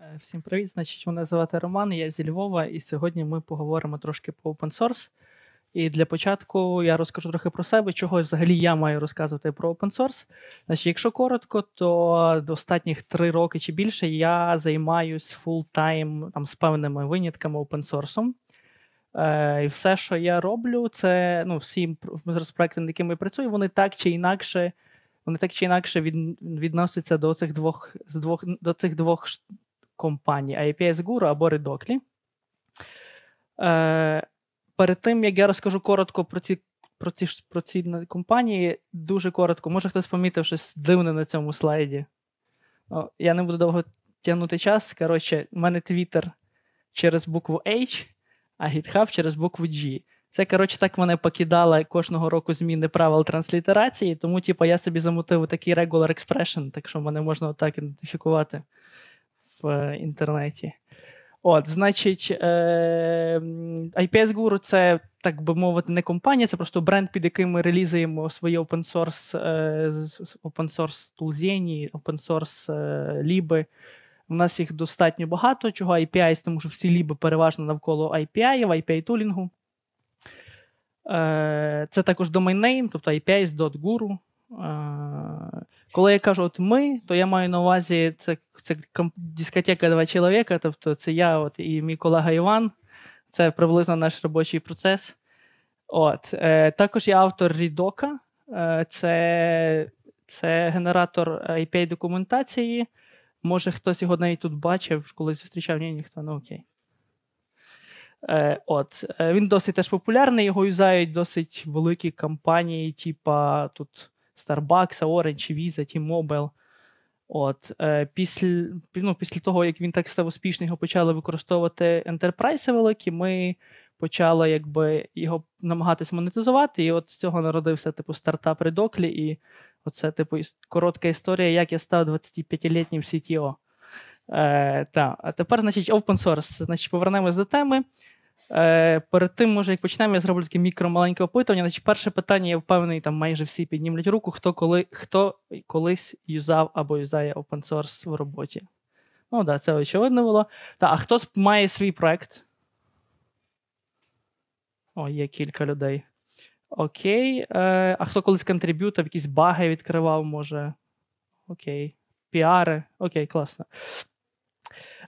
Е, всім привіт! Значить, мене звати Роман, я зі Львова, і сьогодні ми поговоримо трошки про open source. І для початку я розкажу трохи про себе, чого взагалі я маю розказувати про open source. Значить, Якщо коротко, то до останніх три роки чи більше я займаюсь фултайм там з певними винятками open source. Е, і все, що я роблю, це ну, всі проекти, над якими я працюю, вони так чи інакше. Вони так чи інакше від, відносяться до цих двох з двох до цих двох Компанії, IPS Guru або Redockly. Е, Перед тим, як я розкажу коротко про ці про ці, про ці компанії, дуже коротко, може хтось помітив щось дивне на цьому слайді. Ну, Я не буду довго тягнути час. Коротше, в мене Twitter через букву H, а GitHub через букву G. Це, коротше, так мене покидала кожного року зміни правил транслітерації, тому, типу, я собі замутив такий regular expression, так що мене можна отак ідентифікувати в е, інтернеті. От, значить, е, IPS Guru це, так би мовити, не компанія, це просто бренд, під яким ми релізуємо свої open source е, open source тулзені, open source е, ліби. У нас їх достатньо багато, чого API, тому що всі ліби переважно навколо IPI, IPI тулінгу. Це також domain name, тобто ips.guru. Коли я кажу, от ми, то я маю на увазі це це дискотека два чоловіка. Тобто, це я от і мій колега Іван, це приблизно наш робочий процес. От е, Також я автор Рідока, е, це це генератор IPA е, документації. Може, хтось його навіть тут бачив, коли зустрічав ні, ніхто ну окей. Е, от. Е, він досить теж популярний, його юзають досить великі компанії, типа тут Starbucks, Orange, Visa, T-Mobile. От, е, Після ну, після того, як він так став успішний, його почали використовувати ентерпрайси великі, ми почали якби, його намагатися монетизувати. І от з цього народився типу, стартап Редоклі. І оце, типу, коротка історія, як я став 25-літнім CTO. Е, та. А тепер, значить, open source. Значить, Повернемось до теми. Е, Перед тим, може, як почнемо, я зроблю таке мікро-маленьке опитування. Значить, перше питання, я впевнений, там майже всі піднімлять руку, хто коли, хто колись юзав або юзає open source в роботі. Ну, так, да, це очевидно було. Та, а хто має свій проект? О, є кілька людей. Окей. Е, А хто колись контриб'ютав, якісь баги відкривав, може. Окей. Піари. Окей, класно.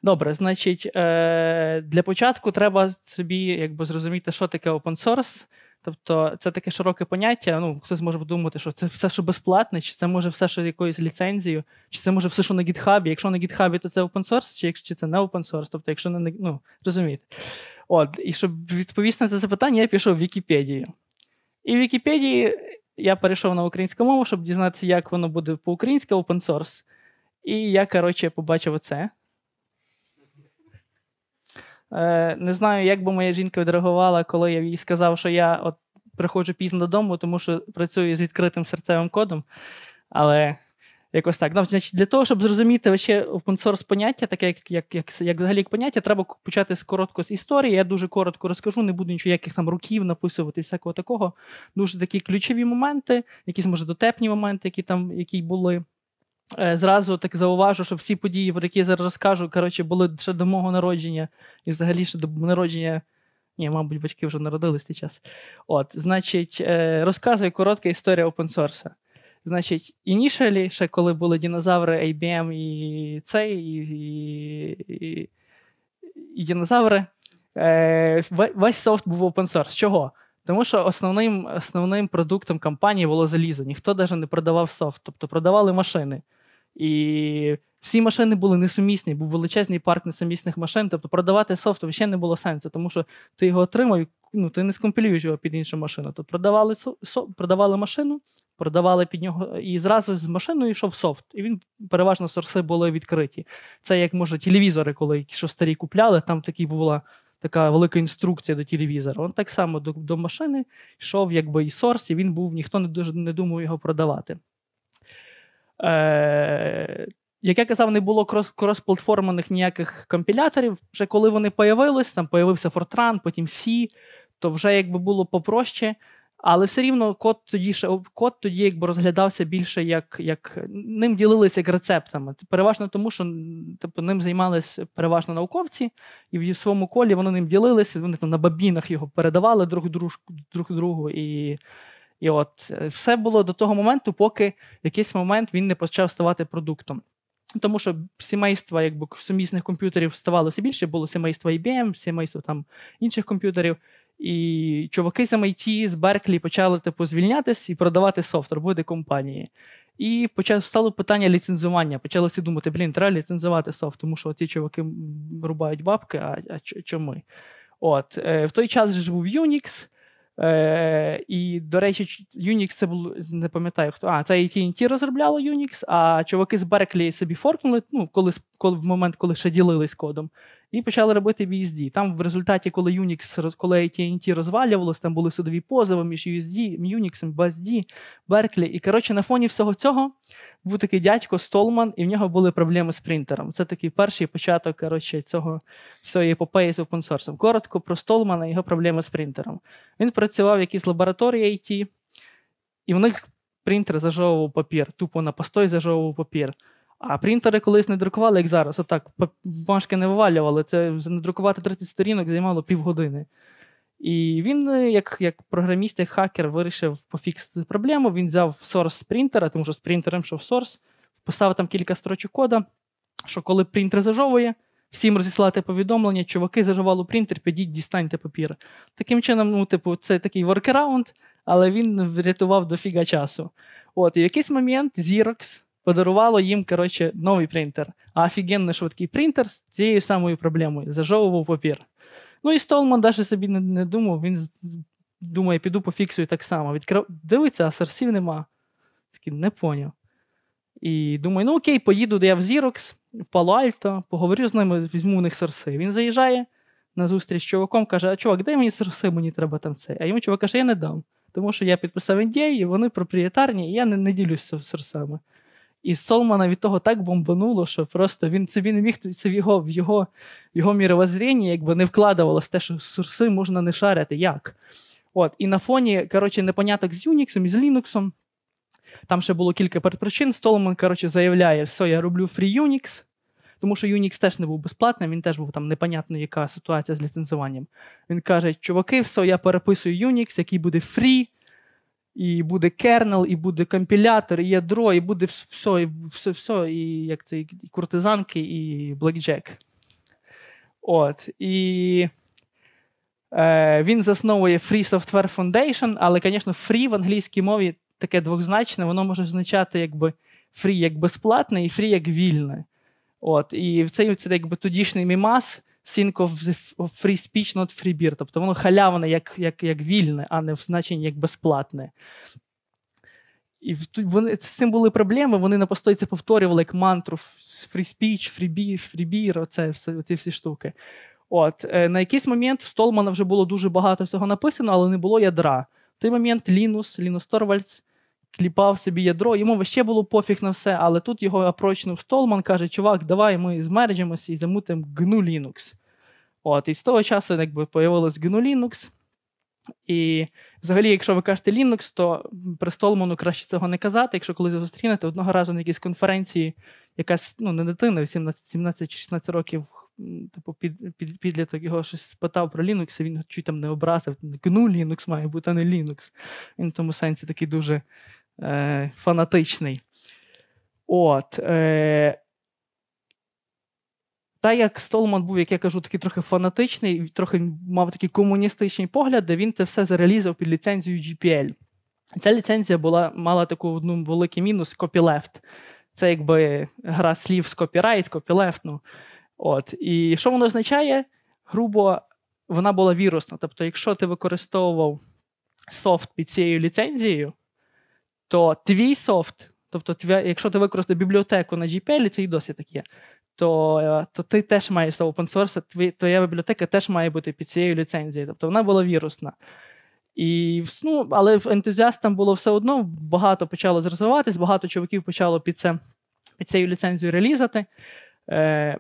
Добре, значить, е, для початку треба собі якби зрозуміти, що таке open source. Тобто це таке широке поняття. Ну, хтось може подумати, що це все, що безплатне, чи це може все, що якоюсь ліцензією, чи це може все, що на гітхабі. Якщо на гітхабі, то це open source, чи якщо це не open source, тобто, якщо не ну, розумієте. От, і щоб відповісти на це запитання, я пішов в Вікіпедію. І в Вікіпедії я перейшов на українську мову, щоб дізнатися, як воно буде по-українськи open source. І я, коротше, побачив оце. Е, не знаю, як би моя жінка відреагувала, коли я їй сказав, що я от приходжу пізно додому, тому що працюю з відкритим серцевим кодом. Але якось так. Ну, значить, Для того, щоб зрозуміти ще опенсорс поняття, таке як як, як, як взагалі поняття, треба почати з коротко з історії. Я дуже коротко розкажу, не буду нічого яких там руків написувати, всякого такого. Дуже такі ключові моменти, якісь, може, дотепні моменти, які там які були. Е, зразу так зауважу, що всі події, про які я зараз розкажу, коротше, були ще до мого народження, і взагалі ще до народження. Ні, мабуть, батьки вже народились цей час. От, значить, е, розказую коротка історія опенсорса. Значить, інішалі, ще коли були динозаври, IBM ем і цей, і і, і, динозаври, е, весь софт був опенсорс. Чого? Тому що основним основним продуктом компанії було залізо. Ніхто навіть не продавав софт, тобто продавали машини. І всі машини були несумісні, був величезний парк несумісних машин. Тобто продавати софт ще не було сенсу, тому що ти його отримав, ну ти не скомпілюєш його під іншу машину. Тобто продавали со, продавали машину, продавали під нього, і зразу з машиною йшов софт. І він переважно сорси були відкриті. Це як може телевізори, коли що старі купляли, там такі була. Така велика інструкція до телевізора. Он так само до до машини йшов, якби і сорс, і він був, ніхто не дуже не думав його продавати. Е, Як я казав, не було крос ніяких компіляторів. Вже коли вони появились, там появився Fortran, потім C, то вже якби було попроще. Але все рівно код тоді ще код тоді якби розглядався більше як як ним ділилися як рецептами. Це переважно тому, що тобто, ним займалися переважно науковці, і в своєму колі вони ним ділилися. Вони там на бабінах його передавали друг друг, друг другу. І і от е, все було до того моменту, поки в якийсь момент він не почав ставати продуктом. Тому що сімейства, якби сумісних комп'ютерів ставалося більше, було сімейство IBM, ем, сімейство там інших комп'ютерів. І чуваки з MIT, ем з Берклі почали типу звільнятись і продавати софт, робити компанії. І почав стало питання ліцензування. Почали всі думати, блін, треба ліцензувати софт, тому що ці чуваки рубають бабки, а а чому? От е, в той час же був Unix. Е, і, до речі, Unix це був не пам'ятаю хто. А, це AT&T розробляло Unix, а чуваки з Берклі собі форкнули, ну, коли, коли в момент, коли ще ділились кодом і почали робити BSD. Там в результаті, коли Unix, коли AT&T розвалювалось, там були судові позови між USD, Unix, BSD, Berkeley. І коротше, на фоні всього цього був такий дядько Столман, і в нього були проблеми з принтером. Це такий перший початок коротше, цього всієї епопеї з опенсорсом. Коротко про Столмана і його проблеми з принтером. Він працював в якійсь лабораторії IT, і в них принтер зажовував папір, тупо на постой зажовував папір. А принтери колись не друкували, як зараз. Отак, бумажки не вивалювали. Це надрукувати 30 сторінок займало півгодини. І він, е, як як програміст, як хакер, вирішив пофіксити проблему. Він взяв сорс з принтера, тому що з принтером що в сорс, вписав там кілька строчок кода, що коли принтер зажовує, всім розіслати повідомлення, чуваки заживали принтер, підіть, дістаньте папір. Таким чином, ну, типу, це такий воркераунд, але він врятував дофіга часу. От, і в якийсь момент Xerox подарувало їм коротше, новий принтер. А офігенно швидкий принтер з цією самою проблемою зажовував папір. Ну і Столман навіть собі не думав, він думає, піду пофіксую так само. Відкрив... Дивиться, а сорсів нема. Такий, не поняв. І думаю, ну окей, поїду я в Xerox, в Пало-Альто, поговорю з ними, візьму в них сорси. Він заїжджає на зустріч з чуваком, каже, а чувак, дай мені сорси, мені треба там це. А йому чувак каже, я не дам. Тому що я підписав індії, і вони проприєтарні, і я не, не ділюся сорсами. І Солмана від того так бомбануло, що просто він собі не міг це в його в його, його міровоззріння якби не вкладувалося те, що сурси можна не шарити. Як? От, І на фоні коротше, непоняток з Unix, і з Linux. Там ще було кілька передпричин. Столман коротше, заявляє, все, я роблю Free Unix, тому що Unix теж не був безплатним, він теж був там непонятно, яка ситуація з ліцензуванням. Він каже, чуваки, все, я переписую Unix, який буде free, і буде кернел, і буде компілятор, і ядро, і буде все, і все, все, і як це, і куртизанки, і блекджек. От. І е, він засновує Free Software Foundation, але, звісно, free в англійській мові таке двозначне, воно може означати якби free як безплатне і free як вільне. От. І це, це якби тодішній мімас think of free speech, not free beer. Тобто воно халявне, як як, як вільне, а не в значенні як безплатне. І вони, з цим були проблеми. Вони на постої це повторювали як мантру free speech, free beer, free beer, оце, оце, ці всі штуки. От, е, На якийсь момент в Столмана вже було дуже багато всього написано, але не було ядра. В той момент Лінус, Лінус Торвальдс кліпав собі ядро, йому ще було пофіг на все, але тут його опрочнув Столман, каже, чувак, давай ми змерджимося і замутимо GNU Linux. От, І з того часу якби появилось GNU Linux. І взагалі, якщо ви кажете Linux, то при Столману краще цього не казати. Якщо колись зустрінете одного разу на якійсь конференції, якась ну, не дитина, 17-16 чи років, типу, під, під, підліток його щось спитав про Linux, і він чуть там не образив. Gnu Linux має бути, а не Linux. Він в тому сенсі такий дуже е, фанатичний. От. Е, та як Столман був, як я кажу, такий трохи фанатичний, трохи мав такі комуністичні погляди, він це все зарелізав під ліцензію GPL. Ця ліцензія була, мала таку одну великий мінус копілефт. Це якби гра слів з копірайт, копілефт. Ну. От. І що воно означає? Грубо, вона була вірусна. Тобто, якщо ти використовував софт під цією ліцензією, то твій софт, тобто, якщо ти використав бібліотеку на GPL, це і досі так є то е, то ти теж маєш це open source, твоя бібліотека теж має бути під цією ліцензією. Тобто вона була вірусна. І, ну, Але ентузіастам було все одно, багато почало розвиватись, багато чуваків почало під це, під цією ліцензією релізати. Е,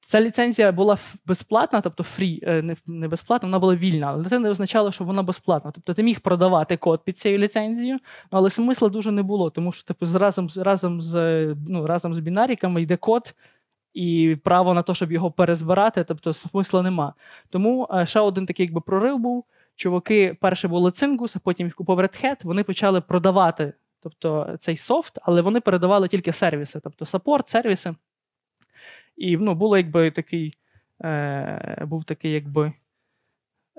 Ця ліцензія була безплатна, тобто free, е, не, не безплатна, вона була вільна, але це не означало, що вона безплатна. Тобто ти міг продавати код під цією ліцензією, ну, але смисла дуже не було, тому що типу, разом разом з ну, разом з бінаріками йде код, і право на те, щоб його перезбирати, тобто смисла нема. Тому е, ще один такий, якби прорив був. Чуваки, перше були Цингус, а потім їх купив Red Hat, Вони почали продавати, тобто цей софт, але вони передавали тільки сервіси, тобто саппорт, сервіси. І ну, було якби такий, е, був такий, якби. Е,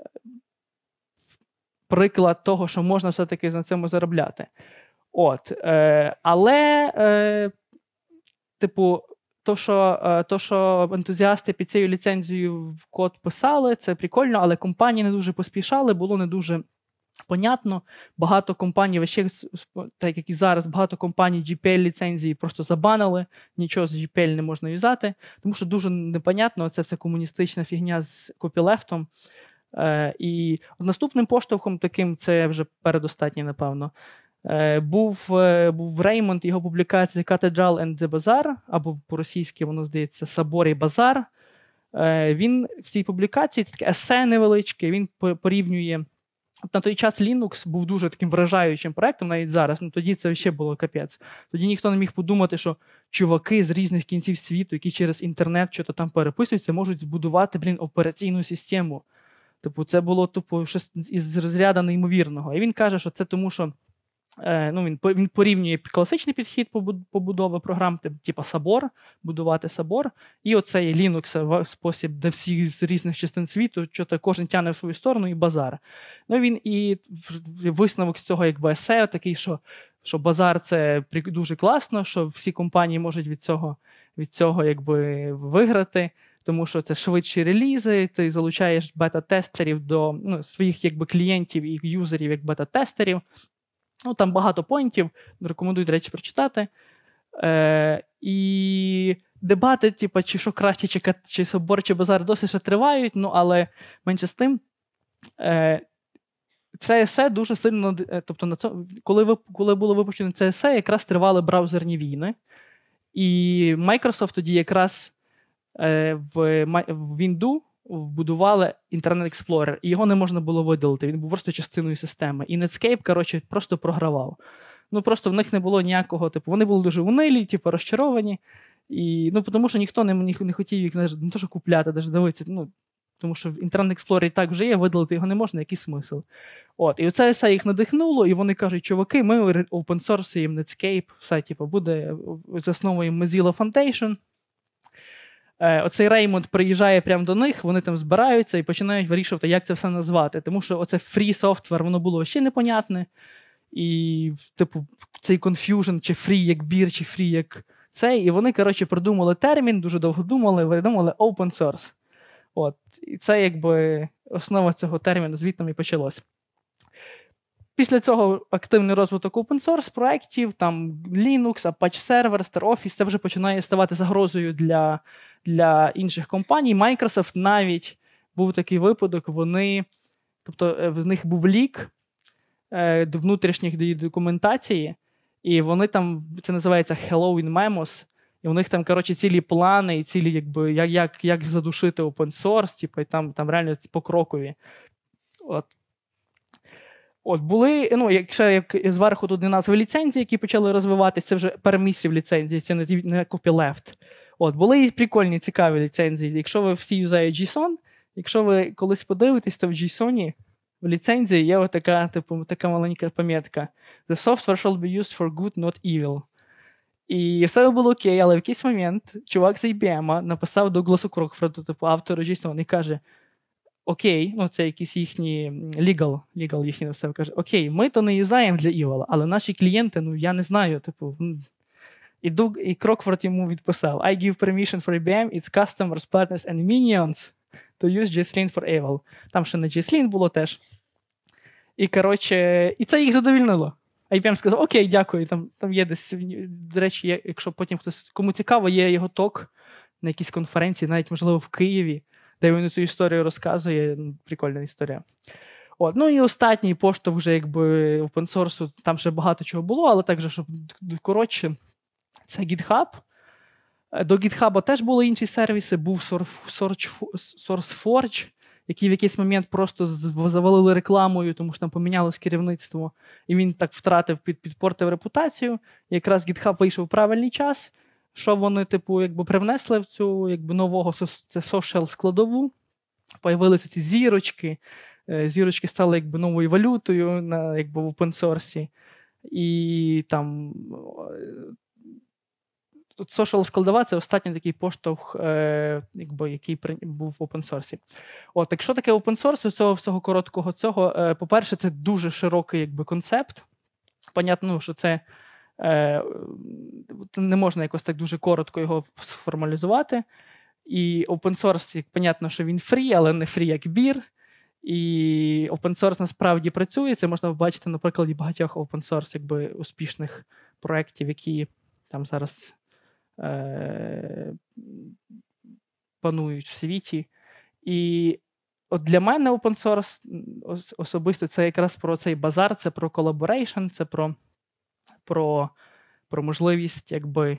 приклад того, що можна все-таки на цьому заробляти. От, е, Але, е, типу, то, що е, то, що ентузіасти під цією ліцензією в код писали, це прикольно, але компанії не дуже поспішали, було не дуже понятно. Багато компаній, вище, так як і зараз, багато компаній GPL-ліцензії просто забанили, нічого з GPL не можна юзати, тому що дуже непонятно це все комуністична фігня з копілефтом. Е, І наступним поштовхом таким це вже передостатній, напевно. Е, був е, був Реймонд його публікація Cathedral and the Bazaar, або по-російськи воно здається Собор і Базар. Е, він в цій публікації це таке есе невеличке, він порівнює. На той час Linux був дуже таким вражаючим проектом, навіть зараз. Ну тоді це ще було капець. Тоді ніхто не міг подумати, що чуваки з різних кінців світу, які через інтернет щось там переписуються, можуть збудувати блін, операційну систему. Типу, це було типу, щось із розряду неймовірного. І він каже, що це тому, що Е, ну, Він він порівнює класичний підхід побудови програм, типу Сабор, будувати Сабор. І оцей Linux спосіб для всіх з різних частин світу, що то кожен тяне в свою сторону і базар. Ну, Він і висновок з цього, якби есео, такий, що що базар це дуже класно, що всі компанії можуть від цього від цього якби виграти, тому що це швидші релізи, ти залучаєш бета-тестерів до ну, своїх якби клієнтів і юзерів як бета-тестерів. Ну, Там багато поінтів, рекомендую, до речі, прочитати. Е, І дебати, типу, чи що краще, чи чи собор, чи базар, досі ще тривають, ну, але менше з тим. Е, це есе дуже сильно. Е, тобто, на цьому, коли ви, коли було випущено це есе, якраз тривали браузерні війни. І Microsoft тоді якраз е, в в Windows вбудували інтернет-експлорер, і його не можна було видалити. Він був просто частиною системи. І Netscape, коротше, просто програвав. Ну просто в них не було ніякого, типу, вони були дуже унилі, типу, розчаровані. І, ну, Тому що ніхто не ні, не хотів їх навіть, не то, що купляти, навіть дивитися. Ну, Тому що в Internet Explorer і так вже є, видалити його не можна, який смисл. От, І оце все їх надихнуло, і вони кажуть, чуваки, ми опенсорсуємо Netscape, все типу, буде, засновуємо Mozilla Foundation. Е, оцей Реймонд приїжджає прямо до них, вони там збираються і починають вирішувати, як це все назвати. Тому що оце фрі софтвер, воно було ще непонятне. І, типу, цей confusion, чи free як бір, чи free як цей. І вони, коротше, придумали термін, дуже довго думали, видумали open source. От. І це якби основа цього терміну, звідти і почалось. Після цього активний розвиток open source проєктів, там Linux, Apache Server, Star Office, це вже починає ставати загрозою для для інших компаній. Microsoft навіть був такий випадок, вони, тобто е, в них був лік е, внутрішніх документації, і вони там, це називається Hello in Memos, і у них там, коротше, цілі плани, і цілі, якби як як, як задушити open source, типу, і там там реально покрокові. От От були, ну якщо як зверху тут не назви ліцензії, які почали розвиватися, це вже перемісів ліцензії, це не, не копілефт. От були і прикольні, цікаві ліцензії. Якщо ви всі юзаєте JSON, якщо ви колись подивитесь, то в JSON в ліцензії є отака, типу, така маленька пам'ятка: The software shall be used for good, not evil. І все було окей, але в якийсь момент чувак з IBM написав Дугласу Крокфорду, типу автору JSON, і каже. Окей, ну це якісь їхні legal, legal їхні на все каже, Окей, ми то не юзаємо для Івола, але наші клієнти, ну я не знаю, типу. І Дуг, і Крокфорд йому відписав: I give permission for IBM, its customers, partners and minions to use JSLint for Evil. Там ще на JSLint було теж. І коротше, і це їх задовільнило. IBM сказав: Окей, дякую. Там там є десь. До речі, якщо потім хтось кому цікаво, є його ток на якійсь конференції, навіть можливо в Києві де він цю історію розказує. Прикольна історія. От. Ну і ну, останній поштовх вже якби source, там ще багато чого було, але так же, щоб коротше, це GitHub. До GitHub теж були інші сервіси, був SourceForge, який в якийсь момент просто завалили рекламою, тому що там помінялось керівництво, і він так втратив підпортив репутацію. якраз GitHub вийшов у правильний час що вони, типу, якби привнесли в цю якби нового це складову. Появилися ці зірочки. Е, зірочки стали якби новою валютою на якби в open опенсорсі. І там е, social складова це останній такий поштовх, е, якби, який був в open source. От, якщо таке опенсорс, у цього всього короткого цього, по-перше, це дуже широкий якби, концепт. Понятно, що це Е, не можна якось так дуже коротко його сформалізувати. І open source, як понятно, що він фрі, але не фрі, як бір. І open source насправді працює. Це можна побачити на прикладі багатьох open source якби, успішних проєктів, які там зараз е- панують в світі. І от для мене open source особисто це якраз про цей базар, це про колаборейшн, це про про про можливість якби,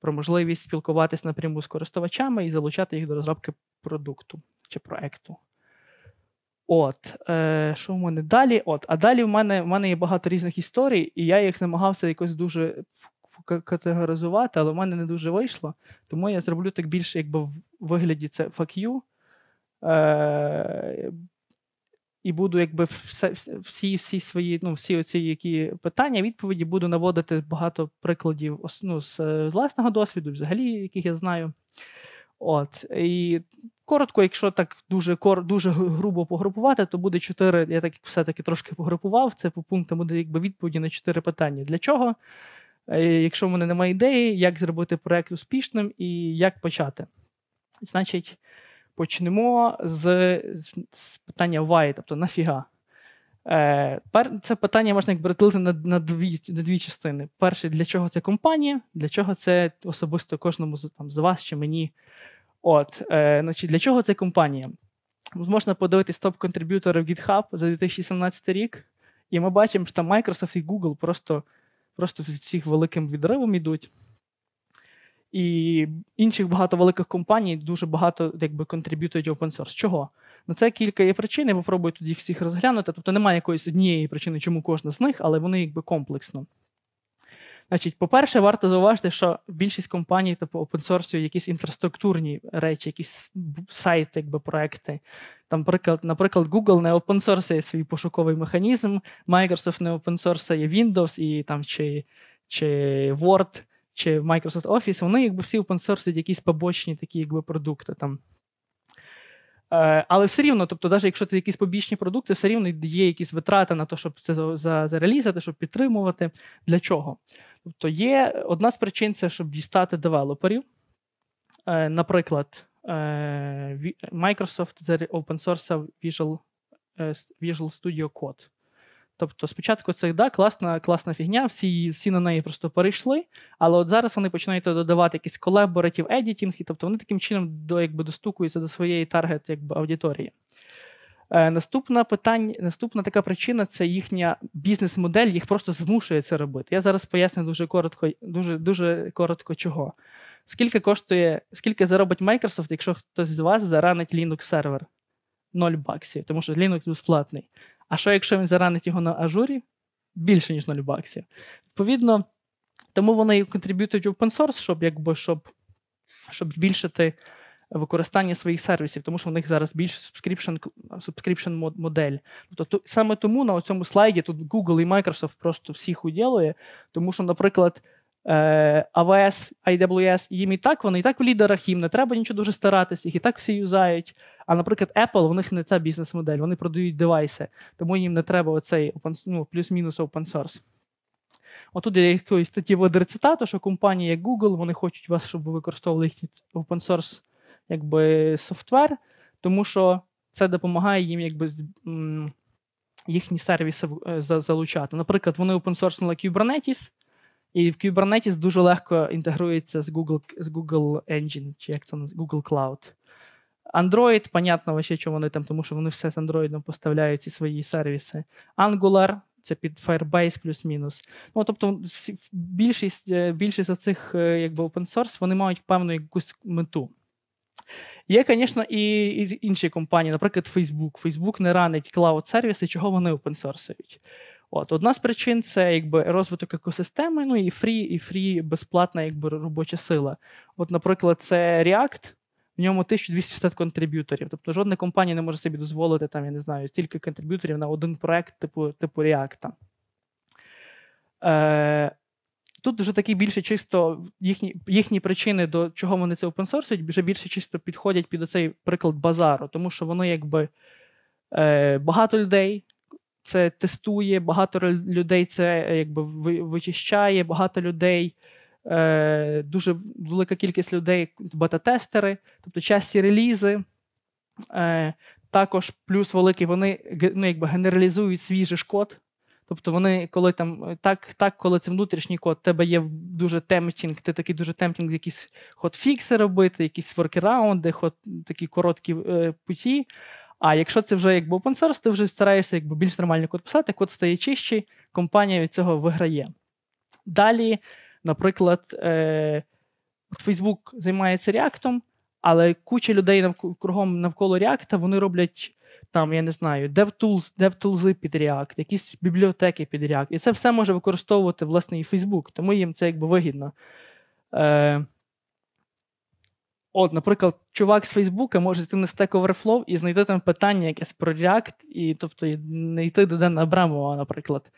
про можливість спілкуватись напряму з користувачами і залучати їх до розробки продукту чи проекту. От, е, що в мене далі? От, А далі в мене в мене є багато різних історій, і я їх намагався якось дуже категоризувати, але в мене не дуже вийшло. Тому я зроблю так більше, якби в вигляді це фак'ю. Е, і буду, якби все, всі всі свої, ну всі оці які питання, відповіді буду наводити багато прикладів ну, з е, власного досвіду, взагалі, яких я знаю. От і коротко, якщо так дуже кор, дуже грубо погрупувати, то буде чотири. Я так все-таки трошки погрупував. Це по пунктам буде якби відповіді на чотири питання. Для чого? Е, якщо в мене немає ідеї, як зробити проект успішним і як почати. Значить, Почнемо з з питання why, тобто нафіга. Е, Це питання можна як розділити на на, дві на дві частини. Перше, для чого це компанія, для чого це особисто кожному з, там, з вас чи мені. От, е, значить, Для чого це компанія? Можна подивитись топ контрибютори в GitHub за 2017 рік, і ми бачимо, що там Microsoft і Google просто, просто від всіх великим відривом ідуть. І інших багато великих компаній дуже багато якби контриб'ютують open source. Чого? Ну це кілька є причин, я попробую тут їх всіх розглянути. Тобто немає якоїсь однієї причини, чому кожна з них, але вони якби комплексно. Значить, по-перше, варто зауважити, що більшість компаній, типу open source, якісь інфраструктурні речі, якісь сайти, якби проекти. Там, наприклад, наприклад, Google не open source свій пошуковий механізм, Microsoft не open source, є Windows і там чи, чи Word чи в Microsoft Office, вони якби всі опенсорсять якісь побочні такі якби продукти там. Е, але все рівно, тобто, навіть якщо це якісь побічні продукти, все рівно є якісь витрати на те, щоб це зарелізати, щоб підтримувати. Для чого? Тобто є одна з причин це, щоб дістати девелоперів. Е, наприклад, е, Microsoft open source Visual Studio Code. Тобто, спочатку це да, класна класна фігня, всі всі на неї просто перейшли. Але от зараз вони починають додавати якийсь колаборатив едітінг, і тобто вони таким чином до, якби, достукуються до своєї таргет якби, аудиторії. Е, Наступна питання, наступна така причина це їхня бізнес-модель, їх просто змушує це робити. Я зараз поясню дуже коротко, дуже, дуже коротко чого. Скільки коштує, скільки заробить Microsoft, якщо хтось з вас заранить Linux сервер? ноль баксів, тому що Linux безплатний. А що, якщо він заранить його на ажурі? Більше, ніж на Любаксі. Відповідно, тому вони і контриб'ютують open source, щоб якби, щоб, щоб збільшити використання своїх сервісів, тому що в них зараз більше subscription, subscription модель. Тобто саме тому на цьому слайді тут Google і Microsoft просто всіх уділує, тому що, наприклад, AWS, е, AWS, їм і так вони і так в лідерах, їм не треба нічого дуже старатися, їх і так всі юзають. А, наприклад, Apple, в них не ця бізнес-модель, вони продають девайси, тому їм не треба оцей ну, плюс-мінус open source. Отут я якоїсь статті веде цитату, що компанії як Google вони хочуть вас, щоб ви використовували їхній open source якби, софтвер, тому що це допомагає їм якби, їхні сервіси е, залучати. Наприклад, вони open source Kubernetes, і в Kubernetes дуже легко інтегрується з Google з Google Engine, чи як це Google Cloud. Android, понятно, вообще, чому вони там, тому що вони все з Android поставляють ці свої сервіси. Angular це під Firebase плюс-мінус. Ну, тобто, більшість е, більшість оцих е, якби open source вони мають певну якусь мету. Є, звісно, і інші компанії, наприклад, Facebook. Facebook не ранить клауд сервіси, чого вони open опенсорсують. От Одна з причин це якби розвиток екосистеми, ну і фрі, і фрі безплатна якби робоча сила. От, Наприклад, це React, в ньому 1250 контриб'юторів. Тобто жодна компанія не може собі дозволити там, я не знаю, стільки контриб'юторів на один проект, типу типу React. Е, Тут вже такі більше чисто їхні їхні причини, до чого вони це опенсорсують, вже більше чисто підходять під оцей приклад базару, тому що вони якби е, багато людей, це тестує, багато людей це е, якби вичищає, багато людей. Е, дуже велика кількість людей бета-тестери, тобто часті релізи. Е, Також плюс великий вони ну, якби генералізують свіжий ж код. Тобто вони, коли там е, так, так, коли це внутрішній код, тебе є дуже темтінг, ти такий дуже темтінг, якісь хот-фікси робити, якісь воркераунди, хот, такі короткі е, путі. А якщо це вже якби open source, ти вже стараєшся якби більш нормальний код писати, код стає чищий, компанія від цього виграє. Далі, наприклад, е- Facebook займається реактом, але куча людей навк- кругом навколо реакта вони роблять там, я не знаю, DevTools, DevTools під React, якісь бібліотеки під React. І це все може використовувати власне і Facebook, тому їм це якби вигідно. Е- От, наприклад, чувак з Фейсбука може йти на Stack Overflow і знайти там питання якесь про React, і тобто не йти до Дена Абрамова, наприклад.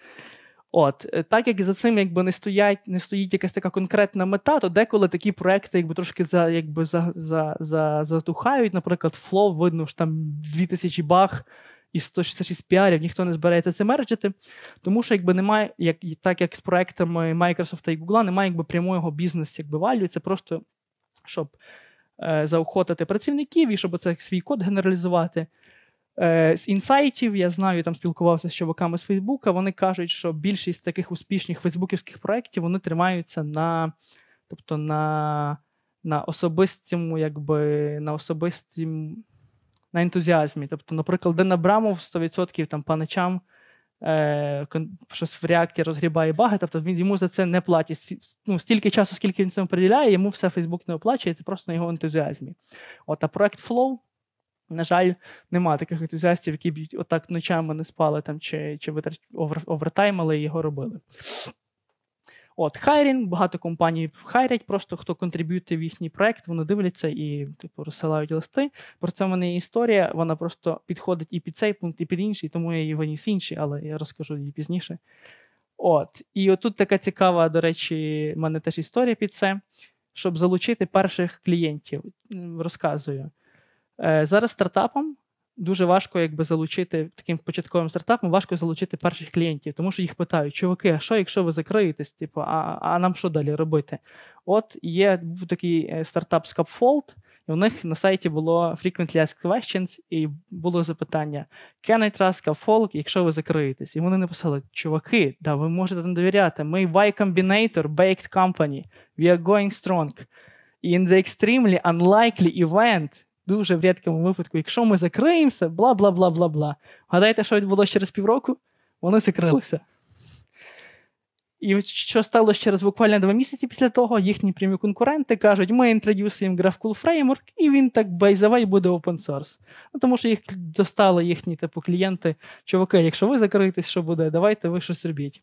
От, е, так як за цим якби не стоять, не стоїть якась така конкретна мета, то деколи такі проекти якби трошки за, якби за, за, за, затухають. Наприклад, Flow, видно що там 2000 баг і 166 піарів, ніхто не збирається це мерджити, тому що якби немає, як так як з проектами Microsoft і Google, немає якби прямого бізнес, якби валю, це просто щоб. Е, заохотити працівників і щоб це свій код генералізувати. Е, з інсайтів я знаю, там спілкувався з чуваками з Фейсбука. Вони кажуть, що більшість таких успішних фейсбуківських проєктів вони тримаються на тобто на, на особистому, якби на особистім на ентузіазмі. Тобто, наприклад, Ден Абрамов 100% там паничам. Е, щось в реакті розгрібає баги, тобто він йому за це не платить. Ну, Стільки часу, скільки він цим приділяє, йому все Facebook не оплачує, це просто на його ентузіазмі. От, А проект Flow, на жаль, нема таких ентузіастів, які б отак ночами не спали там, чи чи овертаймили і його робили. От хайрінг, багато компаній хайрять, просто хто контриб'юти в їхній проект, вони дивляться і типу розсилають листи. Про це в мене є історія. Вона просто підходить і під цей пункт, і під інший, тому я її виніс інші, але я розкажу її пізніше. От, і отут така цікава, до речі, в мене теж історія під це, щоб залучити перших клієнтів. Розказую. Е, зараз стартапом дуже важко якби залучити таким початковим стартапом, важко залучити перших клієнтів, тому що їх питають: чуваки, а що, якщо ви закриєтесь? Типу, а а нам що далі робити? От є був такий е, стартап Scapfold, і у них на сайті було Frequently Asked Questions, і було запитання: Can I trust Scapfold, якщо ви закриєтесь? І вони написали: Чуваки, да, ви можете нам довіряти. Ми Y Combinator, baked company, we are going strong. In the extremely unlikely event дуже в рідкому випадку, якщо ми закриємося, бла, бла, бла, бла, бла. Гадайте, що відбулося через півроку? Вони закрилися. І що сталося через буквально два місяці після того, їхні прямі конкуренти кажуть, ми інтродюсуємо GraphQL Framework, і він так байзовий буде open source. Ну, Тому що їх достали їхні типу клієнти. Чуваки, якщо ви закритесь, що буде, давайте ви щось робіть.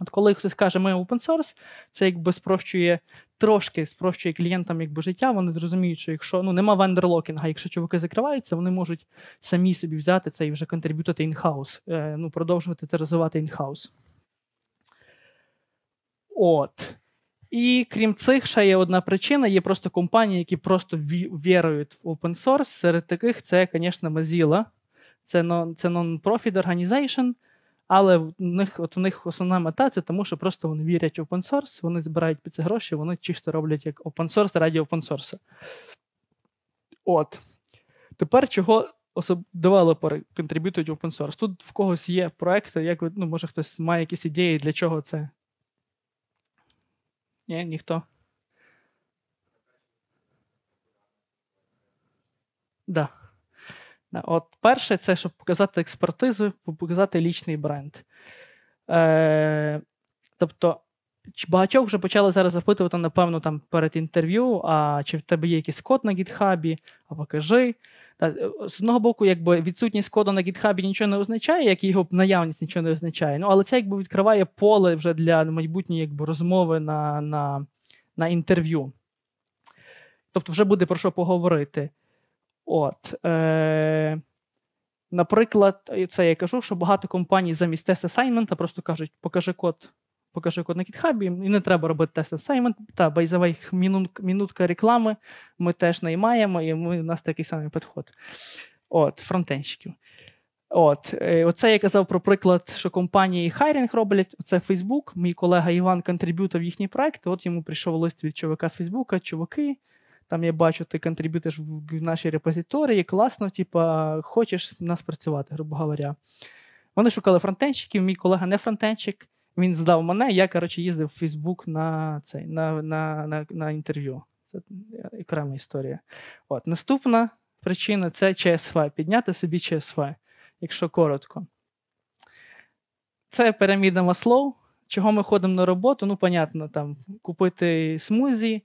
От коли хтось каже, ми open source, це якби спрощує трошки спрощує клієнтам якби життя. Вони розуміють, що якщо ну нема вендерлокінга, якщо чуваки закриваються, вони можуть самі собі взяти це і вже контриб'ютити інхаус, е, ну продовжувати це розвивати інхаус. От. І крім цих, ще є одна причина: є просто компанії, які просто вірують в open source. Серед таких це, звісно, Mozilla. Це non-profit organization – але в них от в них основна мета це тому, що просто вони вірять в open source, вони збирають під це гроші, вони чисто роблять як open source раді open source. От. Тепер чого особ... девелопери контриб'ютують open source? Тут в когось є проекти, як ну, може хтось має якісь ідеї, для чого це? Ні, ніхто. Да. От перше, це щоб показати експертизу, показати лічний бренд. Е, Тобто, багатьох вже почали зараз запитувати, напевно, там перед інтерв'ю, а чи в тебе є якийсь код на гітхабі, а покажи. Та, е, з одного боку, якби відсутність коду на гітхабі нічого не означає, як і його наявність нічого не означає. Ну, але це якби відкриває поле вже для майбутньої якби, розмови на, на, на інтерв'ю. Тобто, вже буде про що поговорити. От, е, Наприклад, це я кажу, що багато компаній замість тест асайнмента просто кажуть, покажи код, покажи код на GitHub, і не треба робити тест асаймент. Та байзавай мінутка реклами ми теж наймаємо, і ми, у нас такий самий підход. От, фронтенщиків. От, е, Оце я казав про приклад, що компанії Хайрінг роблять. Це Facebook. Мій колега Іван контриб'ютав їхній проект. От йому прийшов лист від чувака з Фейсбука. Чуваки, там я бачу, ти контриб'ютиш в наші репозиторії, класно, типа, хочеш нас працювати, грубо говоря. Вони шукали фронтенщиків, мій колега не фронтенщик, він здав мене. Я, коротше, їздив в Фейсбук на цей, на, на, на, на інтерв'ю. Це окрема історія. От. Наступна причина це ЧСВ. Підняти собі ЧСВ, якщо коротко. Це піраміда Маслов. Чого ми ходимо на роботу? Ну, понятно, там купити смузі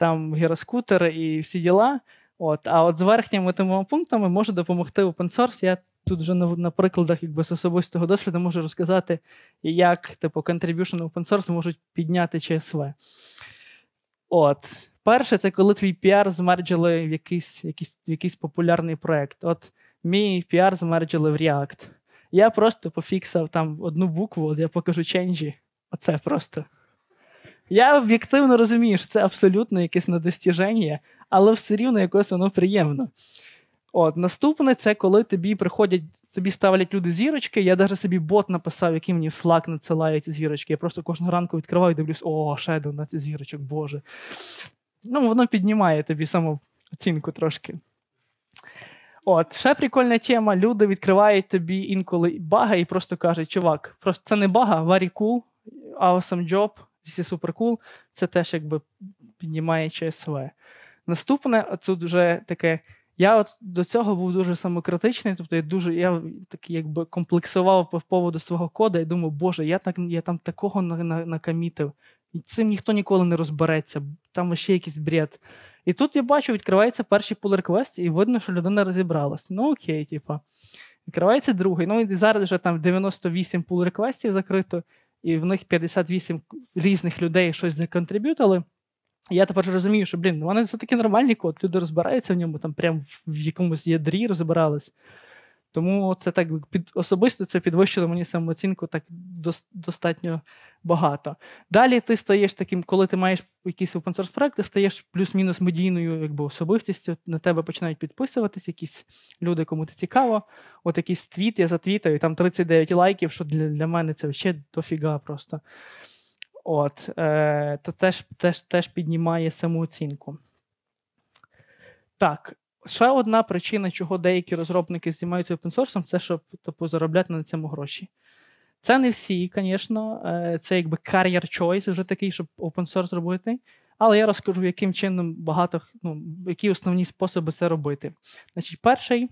там гіроскутери і всі діла. От, А от з верхніми тими пунктами може допомогти open source. Я тут вже на, на прикладах якби, з особистого досвіду можу розказати, як типу, contribution open source можуть підняти ЧСВ. От. Перше, це коли твій піар змерджили в якийсь якийсь, якийсь популярний проект. От мій піар змерджили в React. Я просто пофіксав там одну букву, от я покажу ченджі. Оце просто. Я об'єктивно розумію, що це абсолютно якесь недостіження, але все рівно якось воно приємно. От, Наступне це коли тобі приходять, тобі ставлять люди зірочки. Я навіть собі бот написав, який мені в Slack надсилає ці зірочки. Я просто кожного ранку відкриваю і дивлюсь, о, ще на ці зірочок, Боже. Ну, Воно піднімає тобі самооцінку трошки. От, ще прикольна тема. Люди відкривають тобі інколи баги і просто кажуть, чувак, просто це не бага, very cool, awesome job, зі суперкул, це теж якби піднімає ЧСВ. Наступне, тут вже таке. Я от до цього був дуже самокритичний, тобто я дуже я так якби комплексував по поводу свого кода і думав, боже, я так я там такого накамітив. І цим ніхто ніколи не розбереться, там ще якийсь бред. І тут я бачу, відкривається перший пул-реквест, і видно, що людина розібралась. Ну окей, типа. Відкривається другий. Ну і зараз вже там 98 пул реквестів закрито, і в них 58 різних людей щось законтриб'ютили. я тепер розумію, що блін, ну, вони все таки нормальний код. Люди розбираються в ньому, там прям в якомусь ядрі розбирались. Тому це так під особисто це підвищило мені самооцінку так дос, достатньо багато. Далі ти стаєш таким, коли ти маєш якийсь open source проект, ти стаєш плюс-мінус медійною якби, особистістю. На тебе починають підписуватись якісь люди, кому ти цікаво. От якийсь твіт я затвітаю, там 39 лайків, що для для мене це ще дофіга просто. От, е, То теж, теж, теж піднімає самооцінку. Так, Ще одна причина, чого деякі розробники знімаються опенсорсом, це щоб типу, заробляти на цьому гроші. Це не всі, звісно, е, це якби carrier choice вже такий, щоб опенсорс робити. Але я розкажу, яким чином багато, ну, які основні способи це робити. Значить, перший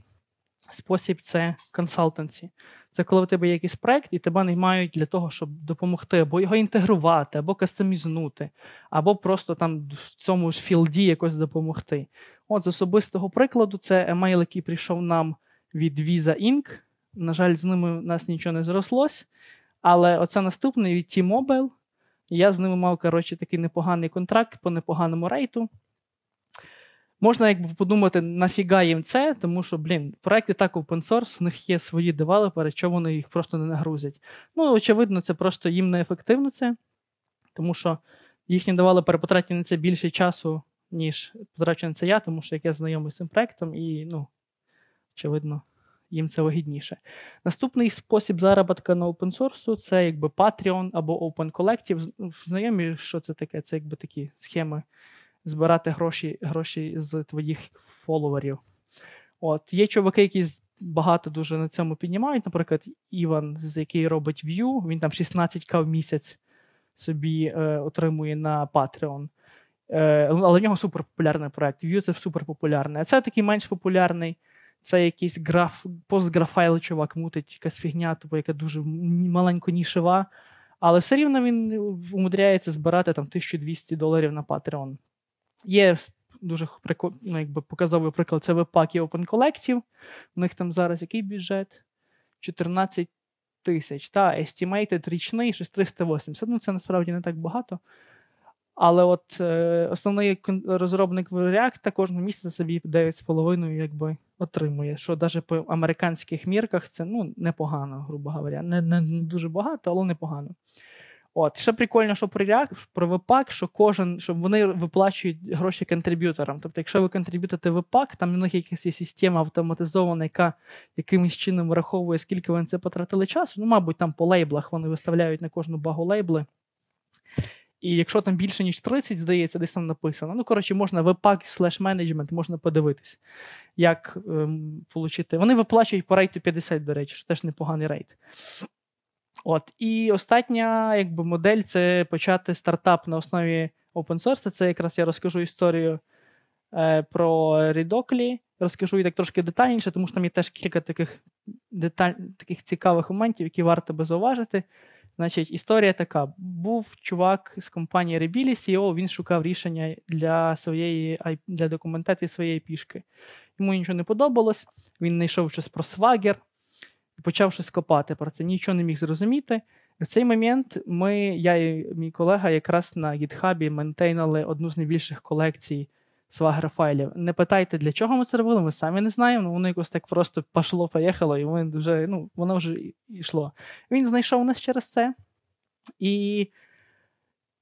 спосіб це консалтенці. Це коли в тебе є якийсь проект, і тебе наймають для того, щоб допомогти, або його інтегрувати, або кастомізнути, або просто там в цьому ж філді якось допомогти. От з особистого прикладу, це емейл, який прийшов нам від Visa Inc. На жаль, з ними в нас нічого не зрослося. Але оце наступний від T-Mobile. Я з ними мав коротше, такий непоганий контракт по непоганому рейту. Можна якби подумати, нафіга їм це, тому що, блін, проекти так open source, в них є свої девелопери, чому вони їх просто не нагрузять. Ну, очевидно, це просто їм неефективно це, тому що їхні девелопери потратять на це більше часу, ніж потрачу це я, тому що як я знайомий з цим проектом, і, ну, очевидно, їм це вигідніше. Наступний спосіб заробітка на open source це якби Patreon або Open Collective. Знайомі, що це таке? Це якби такі схеми збирати гроші гроші з твоїх фоловерів. От Є чуваки, які багато дуже на цьому піднімають. Наприклад, Іван, з який робить View, він там 16к в місяць собі е, отримує на Patreon. Е, ну, Але в нього суперпопулярний проект. View це суперпопулярний. А це такий менш популярний. Це якийсь граф, постграфайл чувак мутить, якась фігня, тобто, яка дуже маленько нішева. Але все рівно він умудряється збирати там 1200 доларів на Patreon. Є дуже ну, якби показовий приклад це вебпак і Open Collective. У них там зараз який бюджет? 14 тисяч. Та, Estimated річний, щось 380. Ну, це насправді не так багато. Але от е, основний розробник в React кожного місяця собі 9,5 якби отримує. Що навіть по американських мірках це ну, непогано, грубо говоря. Не, не дуже багато, але непогано. От ще прикольно, що про React, про Webpack, що кожен, що вони виплачують гроші контриб'юторам. Тобто, якщо ви контриб'ютите Webpack, там у них якась є система автоматизована, яка якимось чином враховує, скільки вони це потратили часу. Ну, мабуть, там по лейблах вони виставляють на кожну багу лейбли. І якщо там більше ніж 30, здається, десь там написано. Ну, коротше, можна Webpack slash менеджмент, можна подивитись, як ем, Вони виплачують по рейту 50, до речі, що теж непоганий рейт. От і остання, якби модель це почати стартап на основі open source. Це якраз я розкажу історію е, про Рідоклі. Розкажу її так трошки детальніше, тому що там є теж кілька таких деталь... таких цікавих моментів, які варто би зауважити. Значить, історія така: був чувак з компанії Rebili, CEO, він шукав рішення для своєї для документації своєї пішки. Йому нічого не подобалось. Він знайшов щось про Swagger, почав щось копати про це, нічого не міг зрозуміти. В цей момент ми, я і мій колега, якраз на гітхабі ментейнали одну з найбільших колекцій Swagger-файлів. Не питайте, для чого ми це робили, ми самі не знаємо. але ну, Воно якось так просто пішло, поїхало, і ми вже, ну, воно вже йшло. Він знайшов нас через це і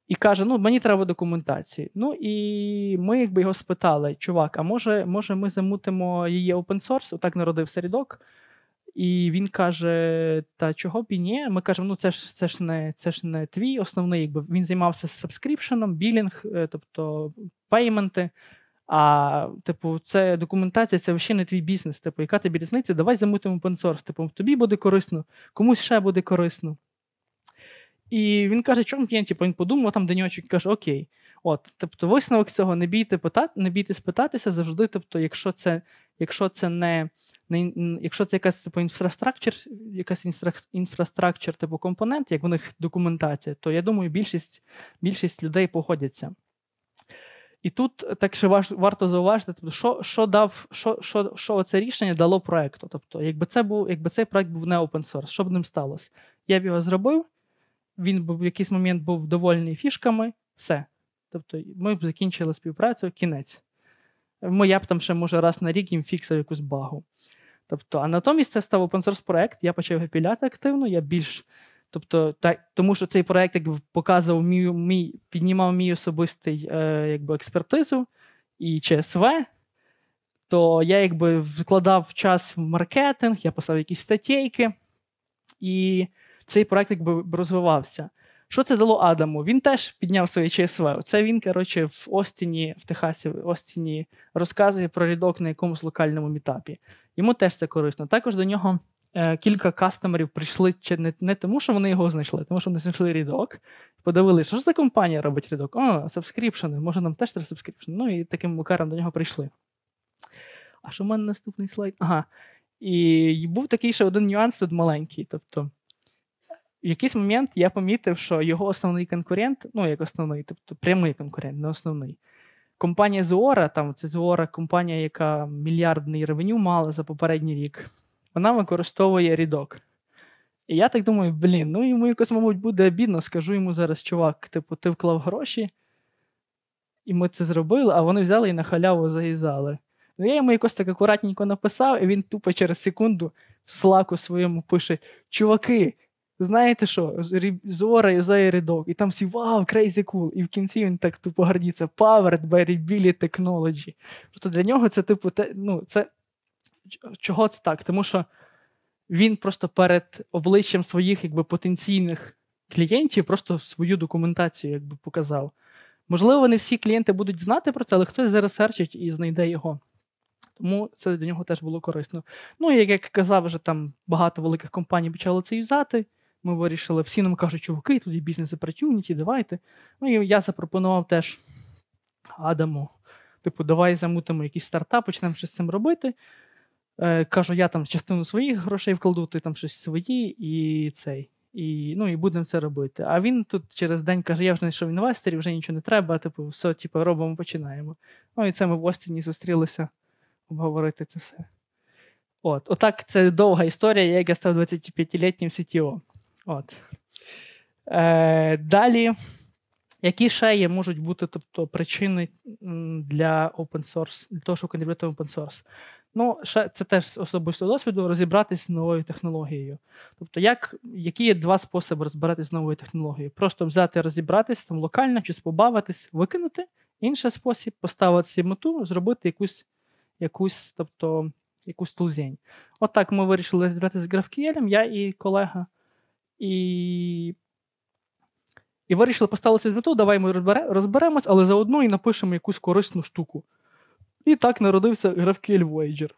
і каже: Ну, мені треба документації. Ну і ми, якби його спитали, чувак, а може, може, ми замутимо її open source? Отак народився рідок. І він каже: Та чого б і ні? Ми кажемо, ну це ж це ж не це ж не твій основний, якби він займався сабскріпшеном, білінг, е, тобто пейменти. А, типу, це документація, це взагалі не твій бізнес. Типу, яка тобі різниця? Давай замутимо пенсорс. Типу, тобі буде корисно, комусь ще буде корисно. І він каже, чому ні? Типу, він подумав там деньочок, каже, окей. От, тобто, висновок цього не бійте питати, не бійте спитатися завжди. Тобто, якщо це, якщо це не якщо це якась типу інфраструктур, якась інфраструктур, типу компонент, як в них документація, то я думаю, більшість більшість людей погодяться. І тут так що важ, варто зауважити, тобто, що що дав, що, що, що це рішення дало проекту. Тобто, якби це був, якби цей проект був не open source, що б ним сталося? Я б його зробив, він в якийсь момент був довольний фішками, все. Тобто, ми б закінчили співпрацю, кінець. Я б там ще, може, раз на рік їм фіксив якусь багу. Тобто, а натомість це став open source проект. Я почав його піляти активно, я більш. Тобто, так, тому що цей проект якби показував мій, мій піднімав мій особистий е, якби, експертизу і ЧСВ, то я якби вкладав час в маркетинг, я писав якісь статейки, і цей проект якби розвивався. Що це дало Адаму? Він теж підняв своє ЧСВ. Це він, коротше, в Остіні, в Техасі, в Остіні розказує про рядок на якомусь локальному мітапі. Йому теж це корисно. Також до нього е, кілька кастомерів прийшли не, не тому, що вони його знайшли, тому що вони знайшли рядок, подивилися, що ж за компанія робить рядок? О, сабскріпшени, може нам теж треба сабскріпшен. Ну і таким макаром до нього прийшли. А що в мене наступний слайд? Ага. І був такий ще один нюанс тут маленький. тобто в якийсь момент я помітив, що його основний конкурент, ну як основний, тобто прямий конкурент, не основний. Компанія Зуора, там це Зуора компанія, яка мільярдний ревеню мала за попередній рік, вона використовує рідок. І я так думаю, блін, ну йому якось, мабуть, буде обідно, скажу йому зараз, чувак, типу, ти вклав гроші, і ми це зробили, а вони взяли і на халяву заїзали. Ну, я йому якось так акуратненько написав, і він тупо через секунду в слаку своєму пише: Чуваки, знаєте що, Зора і Зая рядок. І там всі вау, crazy cool. І в кінці він так тупо гордіться. Powered by Rebilly Technology. Просто для нього це, типу, те, ну, це. Чого це так? Тому що він просто перед обличчям своїх якби, потенційних клієнтів просто свою документацію якби, показав. Можливо, не всі клієнти будуть знати про це, але хтось зараз серчить і знайде його. Тому це для нього теж було корисно. Ну, як я казав, вже там багато великих компаній почало це юзати. Ми вирішили, всі нам кажуть, чуваки, тут є бізнес opportunity, давайте. Ну і я запропонував теж Адаму, типу, давай замутимо якийсь стартап, почнемо щось з цим робити. Е, Кажу, я там частину своїх грошей вкладу, ти там щось свої і цей. І ну, і будемо це робити. А він тут через день каже: я вже знайшов інвесторів, вже нічого не треба, типу, все типу, робимо, починаємо. Ну і це ми в Остіні зустрілися обговорити це все. От, Отак це довга історія, як я став 25-літнім CTO. От. Е, Далі, які ще є можуть бути тобто, причини для open source, для того, щоб контриб'ювати open source? Ну, ще це теж особисто досвіду розібратись з новою технологією. Тобто, як, які є два способи розбиратись з новою технологією? Просто взяти, розібратися там локально чи побавитись, викинути. Інший спосіб поставити собі мету, зробити якусь якусь, тобто, якусь тобто, тулзень. Отак От ми вирішили розібратися з GraphQL, я і колега і і вирішили поставитися з мету, давай ми розберемось, але заодно і напишемо якусь корисну штуку. І так народився гравкель Voyager,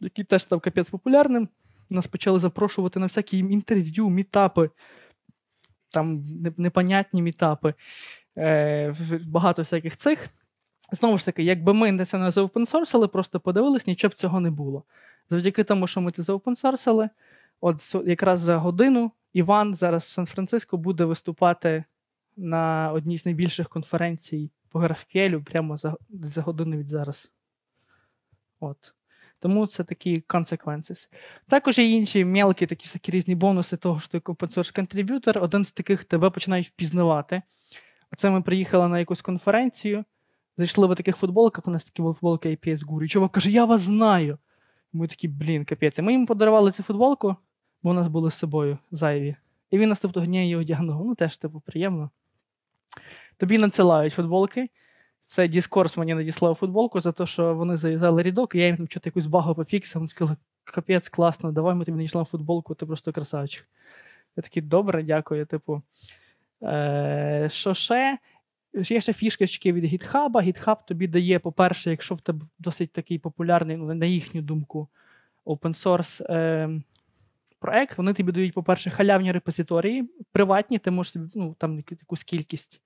який теж став капець популярним. Нас почали запрошувати на всякі інтерв'ю, мітапи, там непонятні мітапи, е, багато всяких цих. Знову ж таки, якби ми не це не заопенсорсили, просто подивились, нічого б цього не було. Завдяки тому, що ми це заопенсорсили, от якраз за годину Іван зараз Сан-Франциско буде виступати на одній з найбільших конференцій по графікелю прямо за за годину від зараз. От. Тому це такі consequences. Також є інші мелкі такі всякі різні бонуси того, що ти компенсуєш контриб'ютор. Один з таких тебе починають впізнавати. Оце ми приїхали на якусь конференцію, зайшли в таких футболках, у нас такі футболки APS Guru. І чувак каже, я вас знаю. Ми такі, блін, капець. Ми їм подарували цю футболку бо у нас були з собою зайві. І він наступного дня її одягнув. Ну, теж, типу, приємно. Тобі надсилають футболки. Це Діскорс мені надіслав футболку за те, що вони зав'язали рідок, і я їм там чути якусь багу пофіксив. Вони сказали, капець, класно, давай ми тобі надіслаємо футболку, ти просто красавчик. Я такий, добре, дякую. Типу, е, що ще? Є ще фішкачки від гітхаба. Гітхаб тобі дає, по-перше, якщо в тебе досить такий популярний, ну, на їхню думку, open source е, проект, вони тобі дають, по-перше, халявні репозиторії, приватні, ти можеш собі ну, там якусь кількість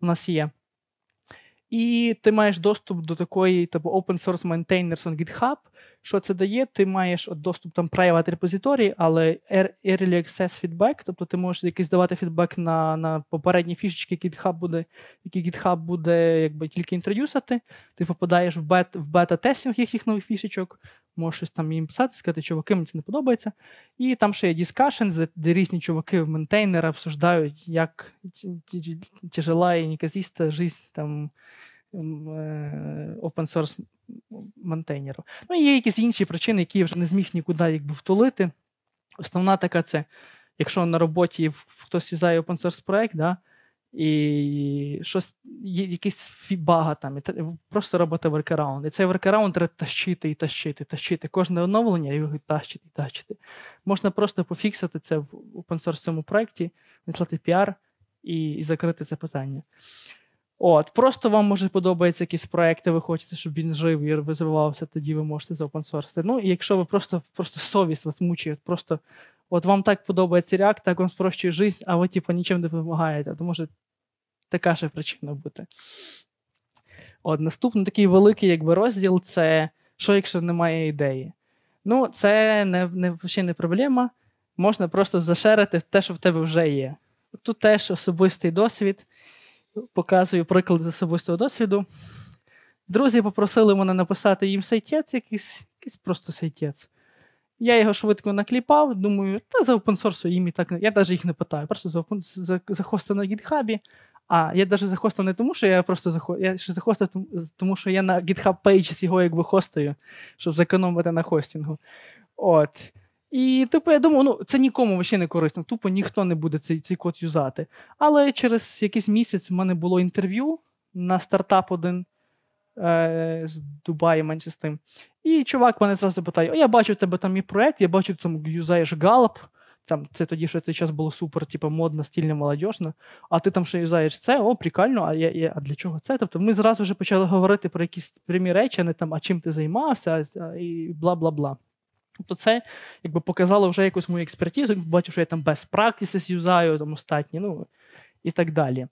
у нас є. І ти маєш доступ до такої типу, open source maintainers on GitHub. Що це дає? Ти маєш от доступ там private репозиторії, але early access feedback, тобто ти можеш якийсь давати фідбек на на попередні фішечки, які GitHub буде, які GitHub буде якби тільки інтродюсати. Ти попадаєш в бет, в бета-тестінг їхніх нових фішечок, Можеш щось там їм писати, сказати, чуваки, мені це не подобається. І там ще є discussions, де різні чуваки в ментейнери обсуждають, як тяжела і неказіста життя там ем, е, open source ментейнерів. Ну є якісь інші причини, які я вже не зміг нікуди якби, втулити. Основна така це, якщо на роботі хтось юзає open source проект, да, і щось, якісь фібага там, і просто робити воркераунд. І цей воркераунд треба тащити і тащити, тащити. Кожне оновлення і його тащити і тащити. Можна просто пофіксити це в open source цьому проєкті, надіслати піар і, і закрити це питання. От, Просто вам, може, подобається якісь проекти, ви хочете, щоб він жив і розвивався, тоді ви можете заопенсорсити. Ну, і якщо ви просто просто совість вас мучує, просто от вам так подобається React, так вам спрощує життя, а ви, типу, нічим не допомагаєте. То може така ще причина бути. От, Наступний такий великий якби, розділ це що, якщо немає ідеї. Ну, це не, не, ще не проблема. Можна просто зашерити те, що в тебе вже є. Тут теж особистий досвід. Показую приклад з особистого досвіду. Друзі попросили мене написати їм сайтець, якийсь якийсь просто сайтець. Я його швидко накліпав, думаю, та за опенсорсу їм і так. Я навіть їх не питаю. Просто за, за, за хоста на гітхабі, а я навіть захостив не тому, що я просто захостив, я ще захостив, тому що я на GitHub Pages його якби хостаю, щоб зекономити на хостингу. От. І типу, я думав, ну це нікому взагалі не корисно. Тупо ніхто не буде цей цей код юзати. Але через якийсь місяць в мене було інтерв'ю на стартап один е, з Дубаї менше з тим. І чувак мене зразу питає: О, я бачу в тебе там мій проект, я бачу, ти там юзаєш Gallup там це тоді ще цей час було супер, типу, модно, стільно, молодіжно, а ти там ще юзаєш це, о, прикольно, а я, я, а для чого це? Тобто ми зразу вже почали говорити про якісь прямі речі, а не там, а чим ти займався, і бла бла бла. Тобто це якби показало вже якусь мою експертизу, бачу, що я там без practices юзаю, там остатні, ну і так далі.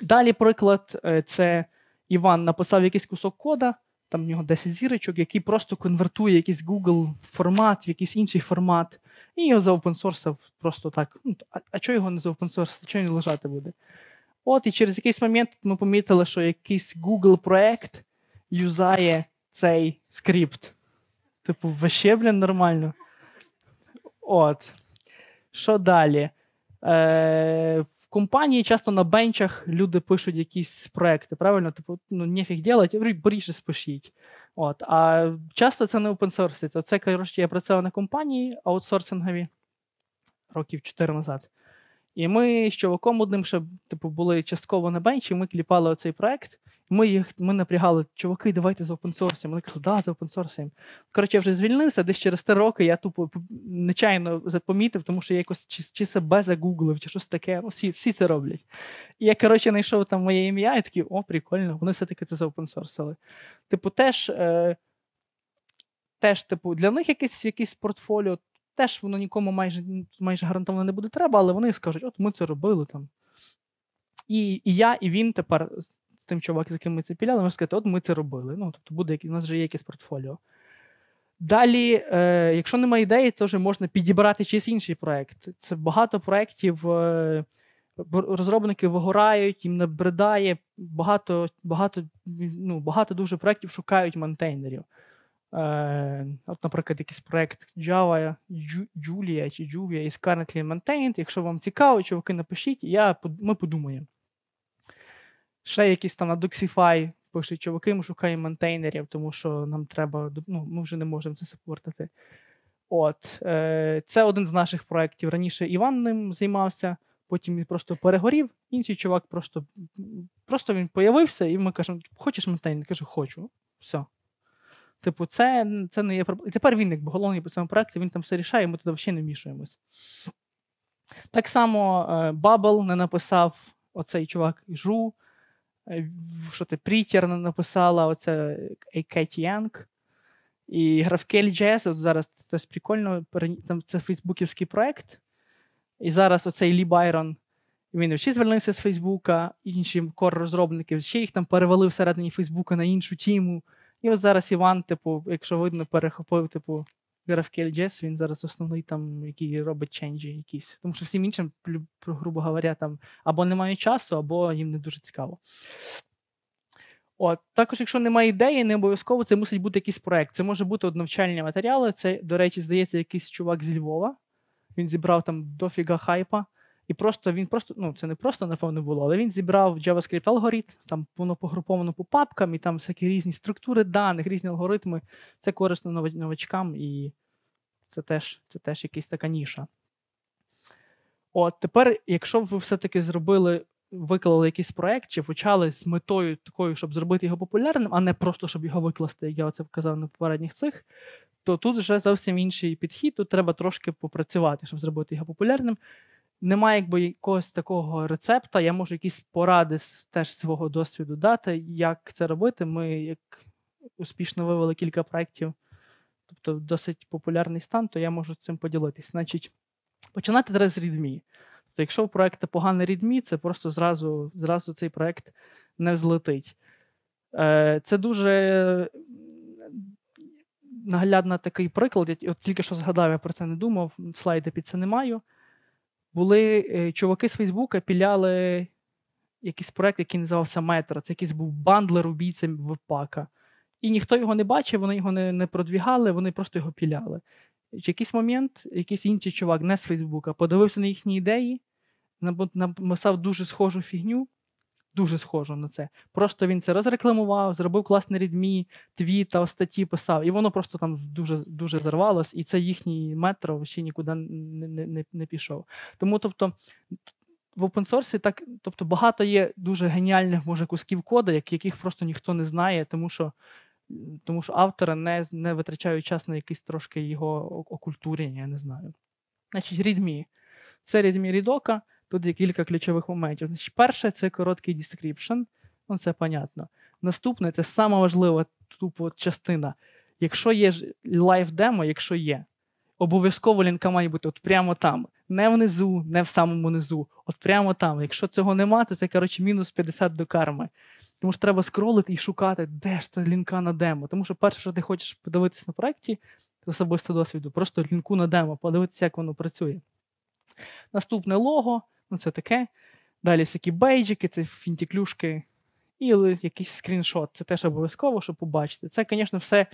Далі, приклад, е, це Іван написав якийсь кусок кода, там в нього 10 зірочок, який просто конвертує якийсь Google формат в якийсь інший формат і його заопенсорсив просто так. Ну, А, а чого його не заопенсорсити? Чого він лежати буде? От, і через якийсь момент ми помітили, що якийсь Google проект юзає цей скрипт. Типу, ваще, блін, нормально. От. Що далі? Е, В компанії часто на бенчах люди пишуть якісь проекти, правильно? Типу, ну, нефіг делать, боріше спишіть. От, А часто це не то Це, коротше, я працював на компанії аутсорсингові років 4 назад. І ми з чуваком одним ще типу, були частково на бенчі, ми кліпали оцей проект. Ми їх ми напрягали, чуваки, давайте за опенсорсом. Вони казали, да, за опенсорсом. Коротше, я вже звільнився, десь через три роки я тупо нечайно запомітив, тому що я якось чи, чи себе загуглив, чи щось таке. Ну, всі всі це роблять. І я, коротше, знайшов там моє ім'я і такий, о, прикольно, вони все-таки це заопенсорсили. Типу, теж, е, теж, типу, для них якесь якесь портфоліо, теж воно нікому майже майже гарантовано не буде треба, але вони скажуть, от ми це робили там. І і я, і він тепер з тим чувак, з яким ми це піляли, може сказати, от ми це робили. Ну, тобто буде, У нас вже є якесь портфоліо. Далі, е, якщо немає ідеї, то вже можна підібрати чийсь інший проект. Це багато проєктів, е, розробники вигорають, їм набридає, багато багато, ну, багато дуже проєктів шукають мантейнерів. Е, от, Наприклад, якийсь проєкт Java, Julia чи Juvia і Scarletly Maintained. Якщо вам цікаво, чуваки, напишіть, я, ми подумаємо. Ще якісь там на Doxify пишуть чуваки, ми шукаємо мантейнерів, тому що нам треба, ну, ми вже не можемо це сапортити. От, е, Це один з наших проєктів. Раніше Іван ним займався, потім він просто перегорів. Інший чувак просто просто він появився, і ми кажемо, хочеш Я кажу, хочу. Все. Типу, це це не є проблема. І тепер він, як головний по цьому проєкту, він там все рішає, ми туди взагалі не вмішуємось. Так само Бабл е, не написав оцей чувак Жу. Е, що ти Прітер написала, оце е, Кеті Янг. І GraphQL.js, от зараз це прикольно, там це фейсбуківський проект. І зараз оцей Лі Байрон, він всі звільнився з Фейсбука, інші кор-розробники, ще їх там перевели всередині Фейсбука на іншу тіму. І от зараз Іван, типу, якщо видно, перехопив, типу, GraphQL JS, він зараз основний, там, який робить ченджі якісь. Тому що всім іншим, грубо говоря, там або немає часу, або їм не дуже цікаво. От, також, якщо немає ідеї, не обов'язково це мусить бути якийсь проект. Це може бути навчальні матеріали. Це, до речі, здається, якийсь чувак зі Львова. Він зібрав там дофіга хайпа. І просто він просто, ну це не просто, напевно, було, але він зібрав javascript алгоритм, там воно погруповано по папкам, і там всякі різні структури даних, різні алгоритми. Це корисно новачкам, і це теж це теж якась така ніша. От тепер, якщо ви все-таки зробили, виклали якийсь проект чи почали з метою такою, щоб зробити його популярним, а не просто щоб його викласти, як я це казав на попередніх цих. То тут вже зовсім інший підхід. Тут треба трошки попрацювати, щоб зробити його популярним немає якби якогось такого рецепта. Я можу якісь поради теж свого досвіду дати, як це робити. Ми як успішно вивели кілька проєктів, тобто досить популярний стан, то я можу цим поділитись. Значить, починати треба з рідмі. Тобто, якщо у проєкту поганий рідмі, це просто зразу, зразу цей проєкт не взлетить. Е, це дуже наглядно такий приклад. Я от тільки що згадав, я про це не думав, слайди під це не маю були е, чуваки з Фейсбука, піляли якийсь проект, який називався Метро. Це якийсь був бандлер убійцем вебпака. І ніхто його не бачив, вони його не не продвігали, вони просто його піляли. В якийсь момент якийсь інший чувак, не з Фейсбука, подивився на їхні ідеї, написав дуже схожу фігню, дуже схожу на це. Просто він це розрекламував, зробив класний рідмі, твітав, статті писав, і воно просто там дуже дуже зарвалось, і це їхній метро ще нікуди не, не, не, не пішов. Тому тобто. В опенсорсі так, тобто багато є дуже геніальних може кусків кода, яких просто ніхто не знає, тому що тому що автори не не витрачають час на якийсь трошки його окультурення, я не знаю. Значить, рідмі. Це рідмі рідока, Тут є кілька ключових моментів. Значить, Перше це короткий description, ну це понятно. Наступне це сама важлива тупо частина. Якщо є лайв демо, якщо є, обов'язково лінка має бути от прямо там. Не внизу, не в самому низу, от прямо там. Якщо цього нема, то це, коротше, мінус 50 до карми. Тому що треба скролити і шукати, де ж це лінка на демо. Тому що перше, що ти хочеш подивитись на проєкті з особисто досвіду, просто лінку на демо, подивитися, як воно працює. Наступне лого ну це таке. Далі всякі бейджики, це фінтіклюшки, і якийсь скріншот. Це теж обов'язково, щоб побачити. Це, звісно, все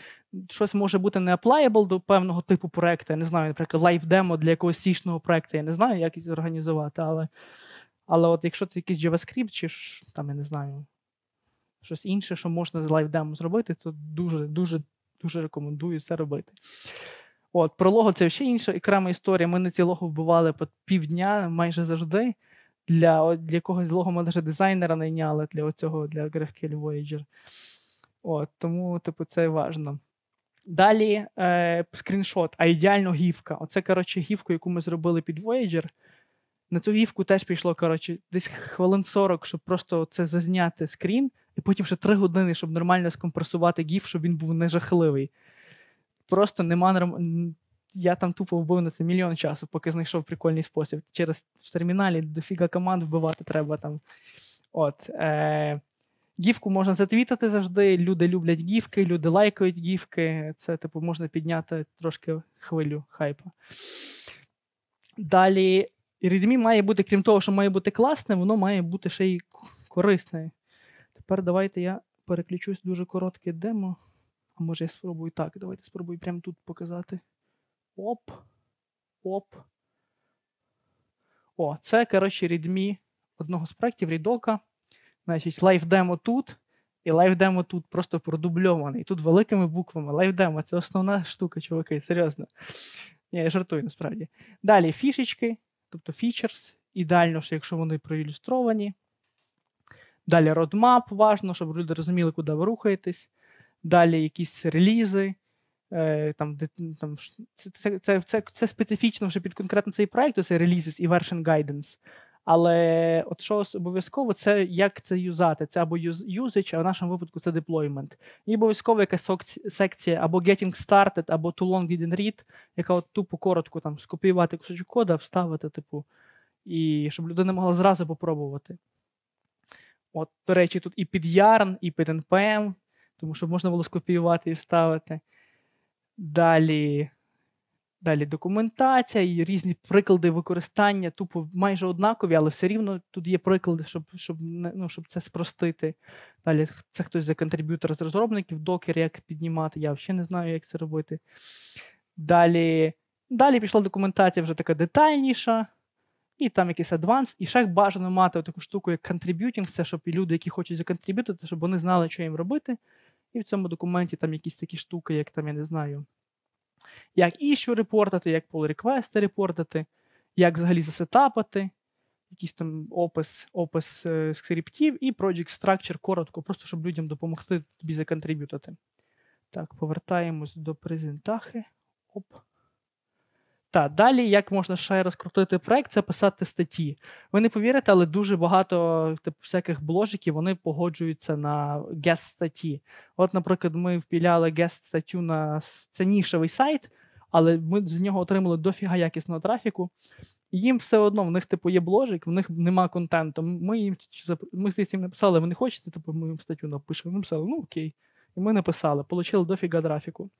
щось може бути не applicable до певного типу проекту. Я не знаю, наприклад, лайв-демо для якогось січного проекту. Я не знаю, як їх організувати, але але от якщо це якийсь JavaScript, чи там я не знаю, щось інше, що можна з лайв-демо зробити, то дуже дуже дуже рекомендую це робити. От, Про це ще інша окрема історія. Ми на ці лого вбивали по півдня майже завжди. Для для якогось лого ми навіть дизайнера найняли для цього для GraphQL Voyager. От, Тому, типу, це важно. Далі е, скріншот, а ідеально гівка. Оце, коротше, гівку, яку ми зробили під Voyager. На цю гівку теж пішло, коротше, десь хвилин 40, щоб просто це зазняти скрін, і потім ще 3 години, щоб нормально скомпресувати гіф, щоб він був не жахливий просто нема норм... Я там тупо вбив на це мільйон часу, поки знайшов прикольний спосіб. Через в терміналі дофіга команд вбивати треба там. От. Е... Гівку можна затвітати завжди. Люди люблять гівки, люди лайкають гівки. Це, типу, можна підняти трошки хвилю хайпа. Далі, Redmi має бути, крім того, що має бути класне, воно має бути ще й корисне. Тепер давайте я переключусь дуже коротке демо. А може я спробую так. Давайте спробую прямо тут показати. Оп. Оп. О, це, коротше, рідмі одного з проєктів Рідока. Значить, лайфдемо тут. І лайфдемо тут просто продубльований. Тут великими буквами. Лайфдемо це основна штука, чуваки, серйозно. Ні, я жартую насправді. Далі фішечки, тобто фічерс. Ідеально, що якщо вони проілюстровані. Далі родмап, важно, щоб люди розуміли, куди ви рухаєтесь далі якісь релізи. Е, там, де, там, Це це, це, це, специфічно вже під конкретно цей проєкт, це релізис і version guidance. Але от що обов'язково, це як це юзати. Це або usage, а в нашому випадку це deployment. І обов'язково якась секція або getting started, або too long didn't read, яка от тупо коротко там скопіювати кусочок кода, вставити, типу, і щоб людина могла зразу попробувати. От, до речі, тут і під Yarn, і під NPM тому що можна було скопіювати і ставити. Далі далі документація і різні приклади використання, тупо майже однакові, але все рівно тут є приклади, щоб щоб, ну, щоб це спростити. Далі це хтось за контриб'ютор з розробників, докер, як піднімати, я взагалі не знаю, як це робити. Далі далі пішла документація вже така детальніша, і там якийсь адванс. І ще бажано мати таку штуку, як контриб'ютінг, це щоб і люди, які хочуть законтриб'ютити, щоб вони знали, що їм робити. І в цьому документі там якісь такі штуки, як там, я не знаю, як іщу репортати, як пол-реквести репортати, як взагалі засетапати, якийсь там опис опис е, скриптів і project structure коротко, просто щоб людям допомогти тобі законтриб'ютати. Так, повертаємось до презентахи. Оп. Та далі як можна ще розкрутити проект, це писати статті. Ви не повірите, але дуже багато типу, всяких бложиків вони погоджуються на guest статті. От, наприклад, ми впіляли guest статтю на це нішевий сайт, але ми з нього отримали дофіга якісного трафіку. їм все одно в них типу є бложик, в них нема контенту. Ми їм ми здається, їм написали, ви не хочете, типу ми їм статтю напишемо. Ми написали, ну окей. І ми написали, отримали дофіга трафіку.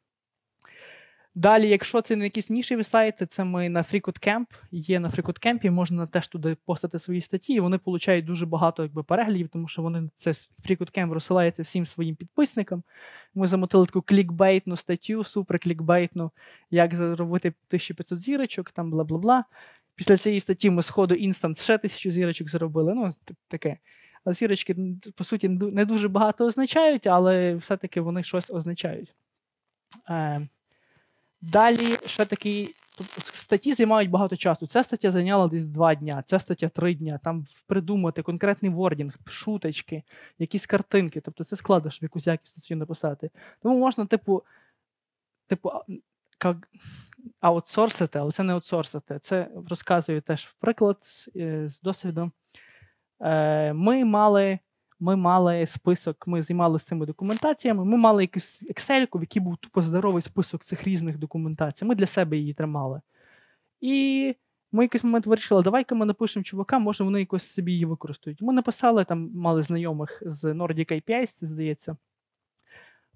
Далі, якщо це не якісь нішеві сайти, це ми на FreeCodeCamp, є на FreeCodeCamp, можна теж туди постати свої статті, і вони получають дуже багато якби, переглядів, тому що вони це FreeCodeCamp розсилається всім своїм підписникам. Ми замотили таку клікбейтну статтю, супер клікбейтну, як заробити 1500 зірочок, там бла бла бла. Після цієї статті ми з ходу інстанс ще тисячу зірочок зробили. Ну, таке. А зірочки, по суті, не дуже багато означають, але все-таки вони щось означають. Ем, Далі ще такі тобто статті займають багато часу. Ця стаття зайняла десь два дня, ця стаття три дні. Там придумати конкретний вордінг, шуточки, якісь картинки. Тобто це складеш в якусь якість статтю написати. Тому можна, типу, типу, як аутсорсити, але це не аутсорсити. Це розказую теж приклад з, е, з досвідом. Е, ми мали ми мали список, ми займалися цими документаціями. Ми мали якусь Excel, в якій був тупо здоровий список цих різних документацій. Ми для себе її тримали. І ми якийсь момент вирішили, давай-ка ми напишемо чувакам, може вони якось собі її використають. Ми написали, там мали знайомих з Nordic API, це здається.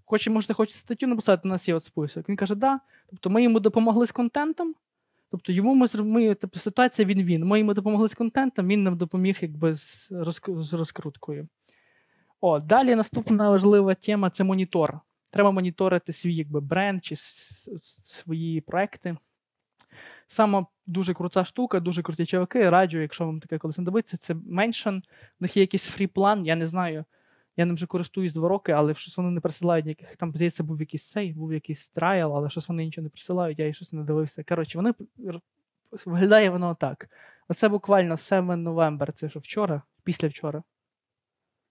Хоче, можете хоче статтю написати, у нас є от список. Він каже, да. Тобто ми йому допомогли з контентом. Тобто йому ми, ми тобто, ситуація він він. Ми йому допомогли з контентом, він нам допоміг якби з розкруткою. О, Далі наступна важлива тема це монітор. Треба моніторити свій якби, бренд чи свої проекти. Сама дуже крута штука, дуже круті чуваки. Раджу, якщо вам таке колись надобиться, це Mention. В них є якийсь фрі-план, я не знаю. Я ним вже користуюсь два роки, але щось вони не присилають ніяких. Там, здається, був якийсь цей, був якийсь трайл, але щось вони нічого не присилають, я їй щось не дивився. Коротше, вони виглядає воно так. Оце буквально 7 новембер, це що вчора, після вчора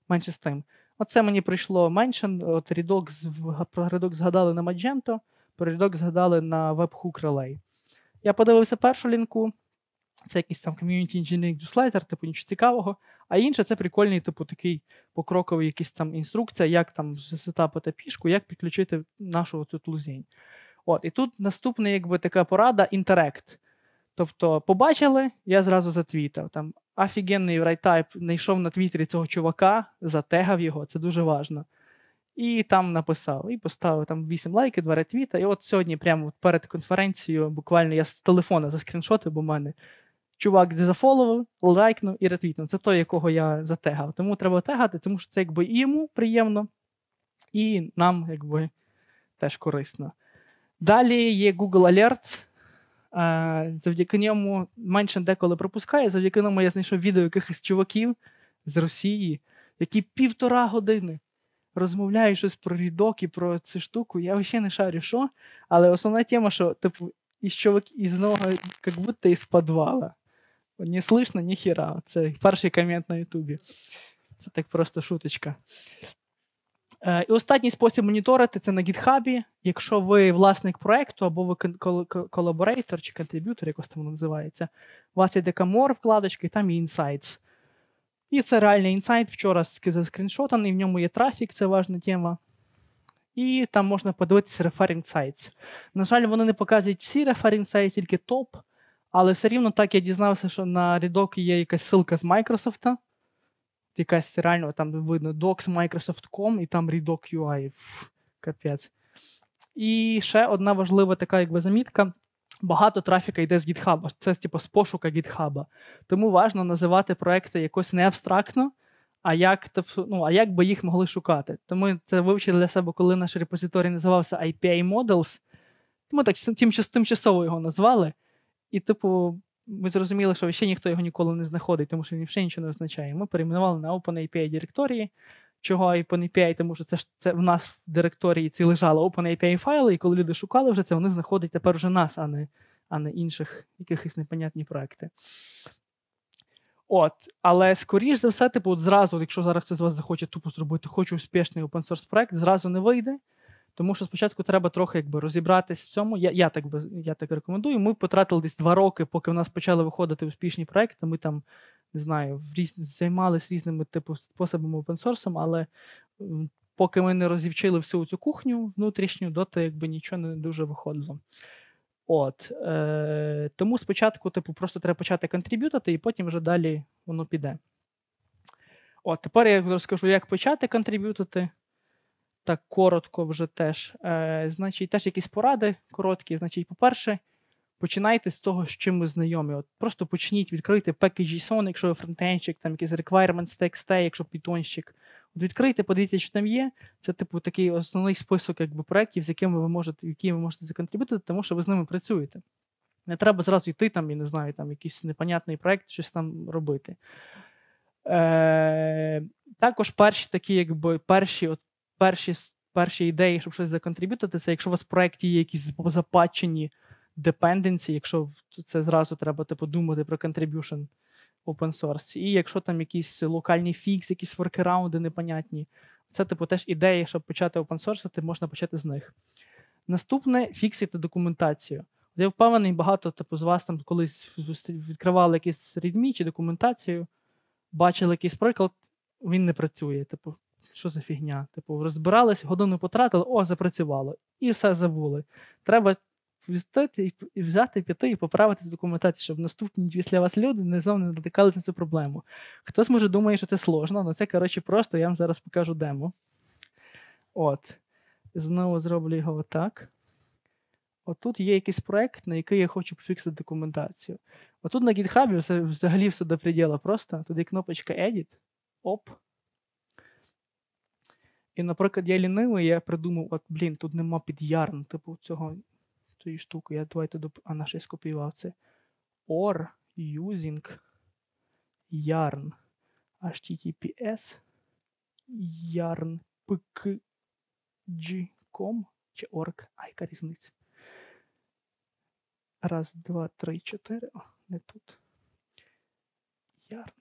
менше з тим. Оце мені прийшло менше. От рядок про рядок згадали на Magento, про рядок згадали на Webhook Relay. Я подивився першу лінку. Це якийсь там community engineering newsletter, типу нічого цікавого. А інше це прикольний, типу, такий покроковий якийсь там інструкція, як там сетапити пішку, як підключити нашу цю лузінь. От, і тут наступна, якби така порада інтерект. Тобто, побачили, я зразу затвітав. Там офігенний райтайп знайшов на твіттері цього чувака, затегав його, це дуже важно. І там написав, і поставив там 8 лайків, 2 ретвіта. І от сьогодні, прямо перед конференцією, буквально я з телефона заскріншотив, бо в мене чувак зафоловив, лайкнув і ретвітнув. Це той, якого я затегав. Тому треба тегати, тому що це якби і йому приємно, і нам якби теж корисно. Далі є Google Alerts. Завдяки ньому менше деколи пропускає. Завдяки ньому я знайшов відео якихось чуваків з Росії, які півтора години розмовляють щось про рідок і про цю штуку. Я взагалі не шарю, що. Але основна тема, що типу, із чувак із нього, як будто із підвала. Не слышно, ні хіра. Це перший комент на Ютубі. Це так просто шуточка. Е, і останній спосіб моніторити це на гітхабі. Якщо ви власник проекту або ви колаборейтор чи контриб'ютор, якось там називається, у вас є декамор вкладочки, і там є інсайтс. І це реальний інсайт. Вчора за скріншотаний, в ньому є трафік, це важна тема. І там можна подивитися реферінг сайт. На жаль, вони не показують всі реферінг сайти, тільки топ. Але все рівно так я дізнався, що на рідок є якась ссылка з Майкрософта якась реально там видно Docs Microsoft.com і там Redoc UI. капець. І ще одна важлива така, якби замітка. Багато трафіка йде з GitHub. Це типу з пошука GitHub. Тому важливо називати проекти якось не абстрактно, а як тобто, ну, а як би їх могли шукати. Тому це вивчили для себе, коли наш репозиторій називався IPA Models. Ми так тимчасово його назвали. І, типу, ми зрозуміли, що ще ніхто його ніколи не знаходить, тому що він ще нічого не означає. Ми перейменували на OpenAPI директорії. Чого OpenAPI, тому що це ж це в нас в директорії ці лежали OpenAPI файли, і коли люди шукали вже це, вони знаходять тепер вже нас, а не а не інших якихось непонятні проекти. От, але скоріш за все, типу, от зразу, якщо зараз хтось з вас захоче тупо зробити, хочу успішний open source проект, зразу не вийде. Тому що спочатку треба трохи якби розібратись в цьому. Я я, так би я так рекомендую. Ми потратили десь два роки, поки в нас почали виходити успішні проекти. Ми там не знаю, в різ... займалися різними типу способами source, але поки ми не розівчили всю цю кухню внутрішню, доти якби нічого не дуже виходило. От е, тому спочатку, типу, просто треба почати контриб'ютати, і потім вже далі воно піде. От тепер я розкажу, як почати контриб'ютити так коротко вже теж. Е, Значить, теж якісь поради короткі. Значить, по-перше, починайте з того, з чим ви знайомі. От Просто почніть відкрити package.json, якщо ви фронтенчик, там якийсь requirements.txt, якщо питонщик. От Відкрийте, подивіться, що там є. Це, типу, такий основний список якби, проєктів, з якими ви можете, які ви можете законтрибути, тому що ви з ними працюєте. Не треба зразу йти там, я не знаю, там якийсь непонятний проєкт, щось там робити. Е, Також перші такі, якби перші от перші перші ідеї, щоб щось законтриб'ютити, це якщо у вас в проєкті є якісь запатчені депенденці, якщо це зразу треба типу, думати про контриб'юшн open source. І якщо там якісь локальні фікс, якісь воркераунди непонятні, це типу теж ідеї, щоб почати open source, ти можна почати з них. Наступне фіксити документацію. Я впевнений, багато типу, з вас там колись відкривали якісь рідмі чи документацію, бачили якийсь приклад, він не працює. Типу, що за фігня? Типу, розбиралися, годину потратили, о, запрацювало, і все забули. Треба взяти і взяти, піти і поправити з документації, щоб наступні після вас люди не знову не дотикалися на цю проблему. Хтось може думає, що це сложно, але це, коротше, просто я вам зараз покажу демо. От. Знову зроблю його отак. Отут є якийсь проект, на який я хочу пофіксити документацію. Отут на GitHub взагалі все до приділа просто. Туди кнопочка Edit. Оп. І, наприклад, я лінивий, я придумав, от, блін, тут нема під ярн, типу цього цієї штуки. Я давайте доп... А на ще скопіював це. Or using yarn https Yarn yarnpkg.com чи org. Айка різниця. Раз, два, три, чотири. О, не тут. Ярн.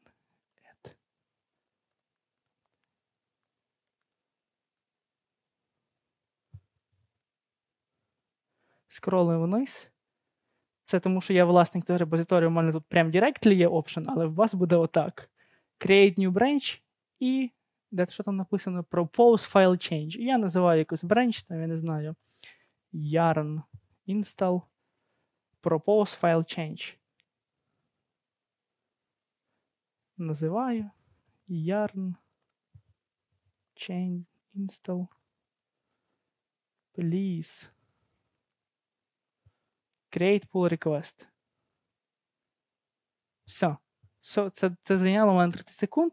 скролимо вниз. Це тому, що я власник цього репозиторію, у мене тут прям directly є option, але у вас буде отак: Create new branch і де що там написано? Propose file change. Я називаю якось branch, там я не знаю. Yarn install Propose file change. Називаю Yarn Chain Install. Please. Create pull request. Все. Все. Це це зайняло мене 30 секунд,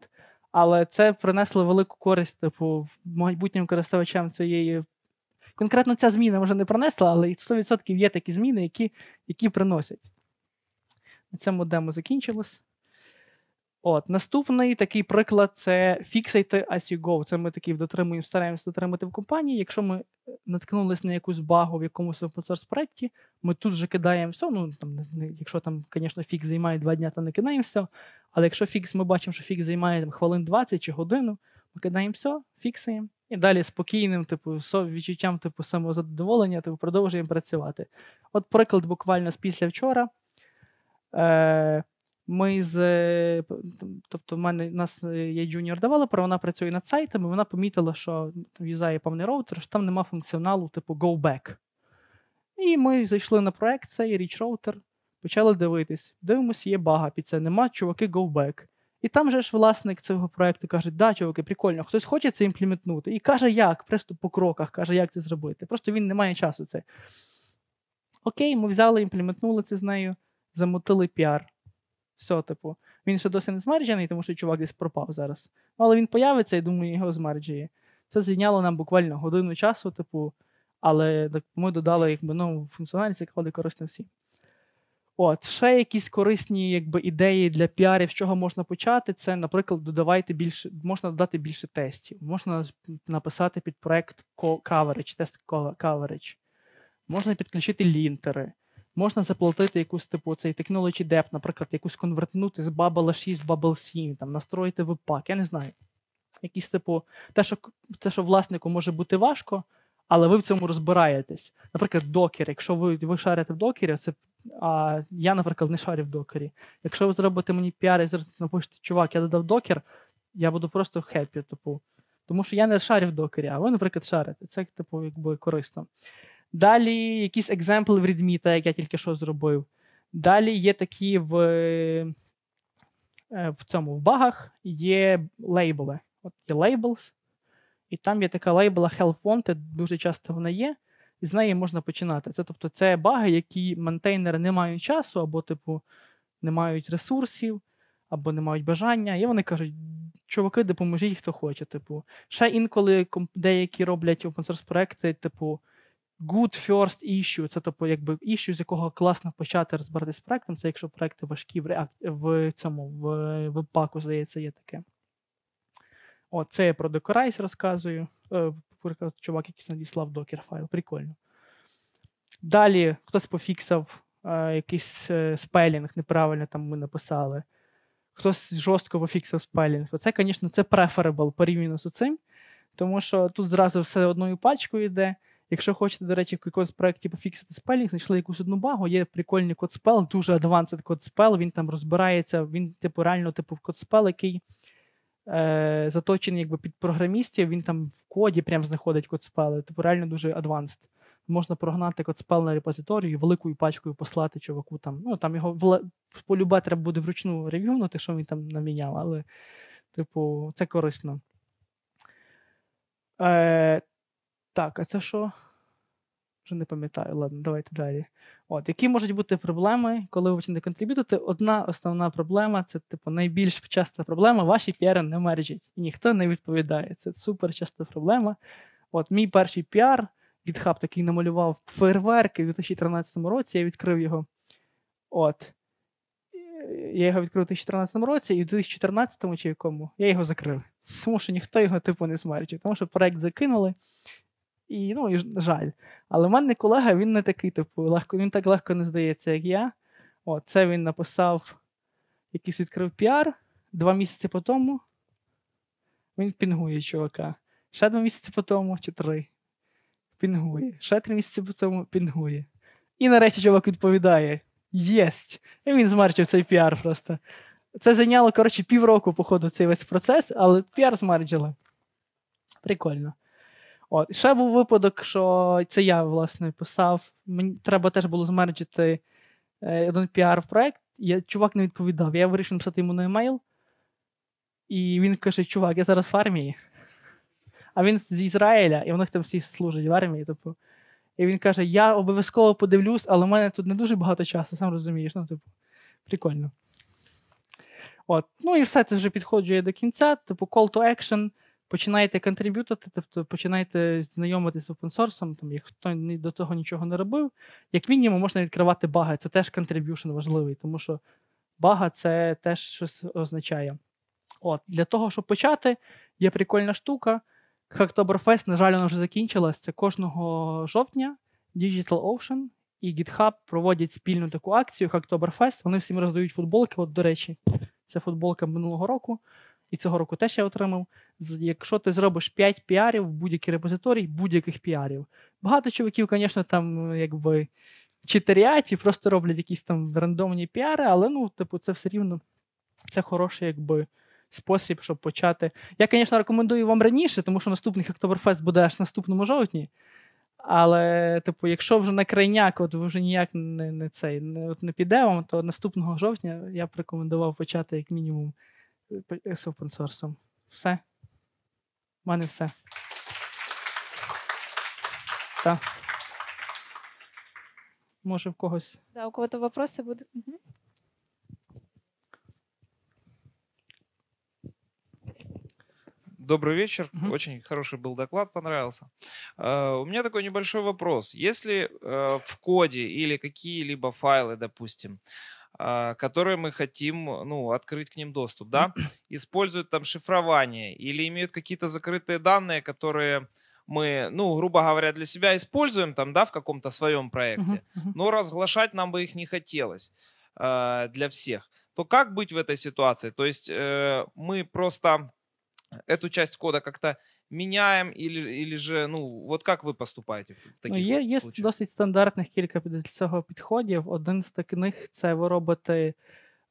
але це принесло велику користь типу, майбутнім користувачам цієї. Конкретно ця зміна може не принесла, але 100% є такі зміни, які які приносять. На цьому демо закінчилось. От, Наступний такий приклад це Fixate as you go. Це ми такий дотримуємо, стараємося дотримати в компанії. Якщо ми наткнулись на якусь багу в якомусь open проєкті, ми тут же кидаємо все. Ну там, якщо там, звісно, фікс займає два дня, то не кидаємо все. Але якщо фікс, ми бачимо, що фікс займає там, хвилин 20 чи годину, ми кидаємо все, фіксуємо. І далі спокійним, типу, відчуттям типу, самозадоволення, типу, продовжуємо працювати. От приклад буквально з після вчора. Е, ми з е, тобто, в мене в нас е, є джуніор девелопер, вона працює над сайтами. Вона помітила, що юзає певний роутер, що там нема функціоналу, типу go back. І ми зайшли на проект, цей річ роутер, почали дивитись. Дивимося, є бага під це. Нема чуваки, go back. І там же ж власник цього проекту каже: да, чуваки, прикольно, хтось хоче це імплементнути. І каже, як, просто по кроках, каже, як це зробити. Просто він не має часу це. Окей, ми взяли, імплементнули це з нею, замотили піар. Все, типу, він ще досі не змерджений, тому що чувак десь пропав зараз. Але він появиться, і думаю, його змерджує. Це зайняло нам буквально годину часу, типу, але так, ми додали якби, нову функціональність, яка ходить корисно всім. От, ще якісь корисні якби, ідеї для піарів, з чого можна почати, це, наприклад, додавайте більше, можна додати більше тестів, можна написати під проєкт coverage, тест coverage. Можна підключити лінтери, можна заплатити якусь типу цей technology деп, наприклад, якусь конвертнути з Bubble 6 в Bubble 7, там настроїти веб я не знаю. Якісь, типу, те, що те, що власнику може бути важко, але ви в цьому розбираєтесь. Наприклад, докер, якщо ви ви шарите в докері, це а я, наприклад, не шарю в докері. Якщо ви зробите мені піар і напишете, чувак, я додав докер, я буду просто хеппі, типу. Тому що я не шарю в докері, а ви, наприклад, шарите. Це, типу, якби корисно. Далі якісь екземпли в Readme, як я тільки що зробив. Далі є такі в е, в цьому в багах є лейбли. От є labels, і там є така лейбла Help Wanted, дуже часто вона є, і з неї можна починати. Це тобто це баги, які ментейнери не мають часу, або, типу, не мають ресурсів, або не мають бажання. І вони кажуть, чуваки, допоможіть, хто хоче. Типу, ще інколи деякі роблять open source проекти, типу good first issue, це тобто якби issue, з якого класно почати розбиратися з проектом. Це якщо проекти важкі в реак... в цьому в веб здається, є таке. О, це я про Докорайс розказую. Е, чувак, якийсь надіслав докер файл. Прикольно. Далі хтось пофіксав е, якийсь е, спелінг, неправильно там ми написали. Хтось жорстко пофіксив спелінг. Оце, звісно, це preferable порівняно з цим, тому що тут зразу все одною пачкою йде. Якщо хочете, до речі, в якомусь проєкті пофіксити типу, спелінг, знайшли якусь одну багу, є прикольний код спел, дуже advanced код спел, він там розбирається, він, типу, реально типу код спел, який е, заточений якби під програмістів, він там в коді прям знаходить код спели. Типу реально дуже advanced. Можна прогнати код спел на репозиторію, великою пачкою послати чуваку. Там Ну, там його полюбе треба буде вручну рев'юнути, що він там наміняв, але, типу, це корисно. Е, так, а це що? Вже не пам'ятаю, ладно, давайте далі. От, Які можуть бути проблеми, коли ви почнете контриб'ютити? Одна основна проблема це, типу, найбільш часта проблема. Ваші піари не мережать, і ніхто не відповідає. Це супер часта проблема. От Мій перший піар, GitHub такий намалював фейерверки в 2013 році, я відкрив його. От. Я його відкрив у 2014 році, і в 2014 чи якому я його закрив. Тому що ніхто його типу не смерчив, тому що проект закинули, і ну, і жаль. Але в мене колега він не такий, типу, легко, він так легко не здається, як я. О, це він написав, якийсь відкрив піар два місяці по тому. Він пінгує чувака. Ще два місяці по тому чи три. Пінгує. Ще три місяці по тому пінгує. І нарешті чувак відповідає: Єсть! І він змарчив цей піар просто. Це зайняло, коротше, півроку, походу, цей весь процес, але піар змарджили. Прикольно. От. Ще був випадок, що це я власне писав. Мені треба теж було змерджити е, один піар-проект. Я, Чувак не відповідав. Я вирішив написати йому на емейл. І він каже: Чувак, я зараз в армії. А він з Ізраїля, і вони там всі служать в армії. Типу. І він каже: Я обов'язково подивлюсь, але в мене тут не дуже багато часу, сам розумієш. Ну, типу, прикольно. От. Ну і все це вже підходжує до кінця. Типу, call to action починаєте контриб'ютити, тобто починаєте знайомитися з опенсорсом, там як хто до того нічого не робив, як мінімум можна відкривати баги. Це теж контриб'юшн важливий, тому що бага це теж щось означає. От, Для того, щоб почати, є прикольна штука. Хактоберфест, на жаль, вона вже закінчилась. Це кожного жовтня Digital Ocean і GitHub проводять спільну таку акцію Hacktoberfest. Вони всім роздають футболки. От, до речі, це футболка минулого року і цього року теж я отримав. Якщо ти зробиш 5 піарів в будь-який репозиторій, будь-яких піарів. Багато чоловіків, звісно, там якби читерять і просто роблять якісь там рандомні піари, але ну, типу, це все рівно це хороший, якби. Спосіб, щоб почати. Я, звісно, рекомендую вам раніше, тому що наступний Хектоберфест буде аж наступному жовтні. Але, типу, якщо вже на крайняк, от ви вже ніяк не не, цей, не, от не піде вам, то наступного жовтня я б рекомендував почати як мінімум з open source. Все. У мене все. Так. Може, в когось. Да, у кого-то вопросы будуть. Угу. Добрый вечер. Угу. Очень хороший был доклад, понравился. А, у меня такой небольшой вопрос. Если э, в коде или какие-либо файлы, допустим, а, которые мы хотим э, ну, открыть к ним доступ, да, используют там шифрование или имеют какие-то закрытые данные, которые мы, ну, грубо говоря, для себя используем там, да, в каком-то своем проекте, но разглашать нам бы их не хотелось э, для всех, то как быть в этой ситуации? То есть э, мы просто эту часть кода как-то Міняємо или, или же, ну, от як ви поступаєте в, в ну, таких ну, є, є досить стандартних кілька до цього підходів. Один з таких це ви робите,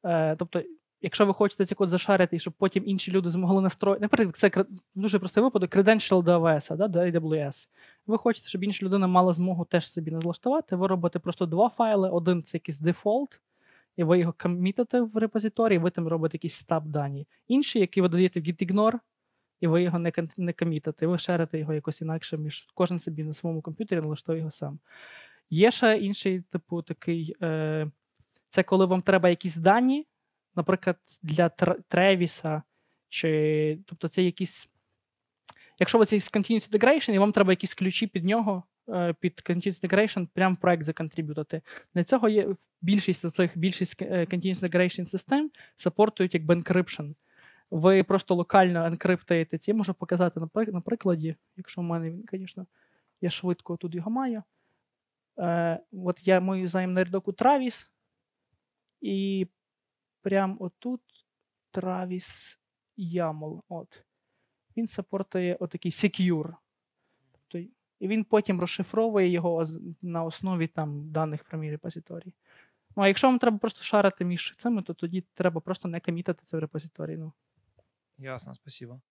е, тобто. Якщо ви хочете цей код зашарити, щоб потім інші люди змогли настроїти. Наприклад, це дуже простий випадок, credential до AWS, да, до AWS. Ви хочете, щоб інша людина мала змогу теж собі налаштувати. Ви робите просто два файли: один це якийсь дефолт, і ви його комітите в репозиторії, ви там робите якісь стаб дані. Інші, які ви додаєте в gitignore, і ви його не не комітите, ви шерите його якось інакше, між кожен собі на своєму комп'ютері налаштує його сам. Є ще інший, типу, такий: е, це коли вам треба якісь дані, наприклад, для Тревіса, чи тобто це якісь. Якщо ви цей Continuous Integration, і вам треба якісь ключі під нього, е, під Continuous Integration, прямо в проект законтриб'ютити. Для цього є більшість цих більшість е, Continuous Integration систем саппортують як encryption ви просто локально енкриптуєте ці, можу показати на прикладі, якщо в мене він, звісно, я швидко тут його маю. Е, От я мою взаємний рядок у Travis, і прямо отут Travis YAML. От. Він сапортує отакий secure. Тобто, і він потім розшифровує його на основі там даних про мій репозиторій. Ну, а якщо вам треба просто шарити між цими, то тоді треба просто не комітити це в репозиторії. Ну. Ясно, спасибо.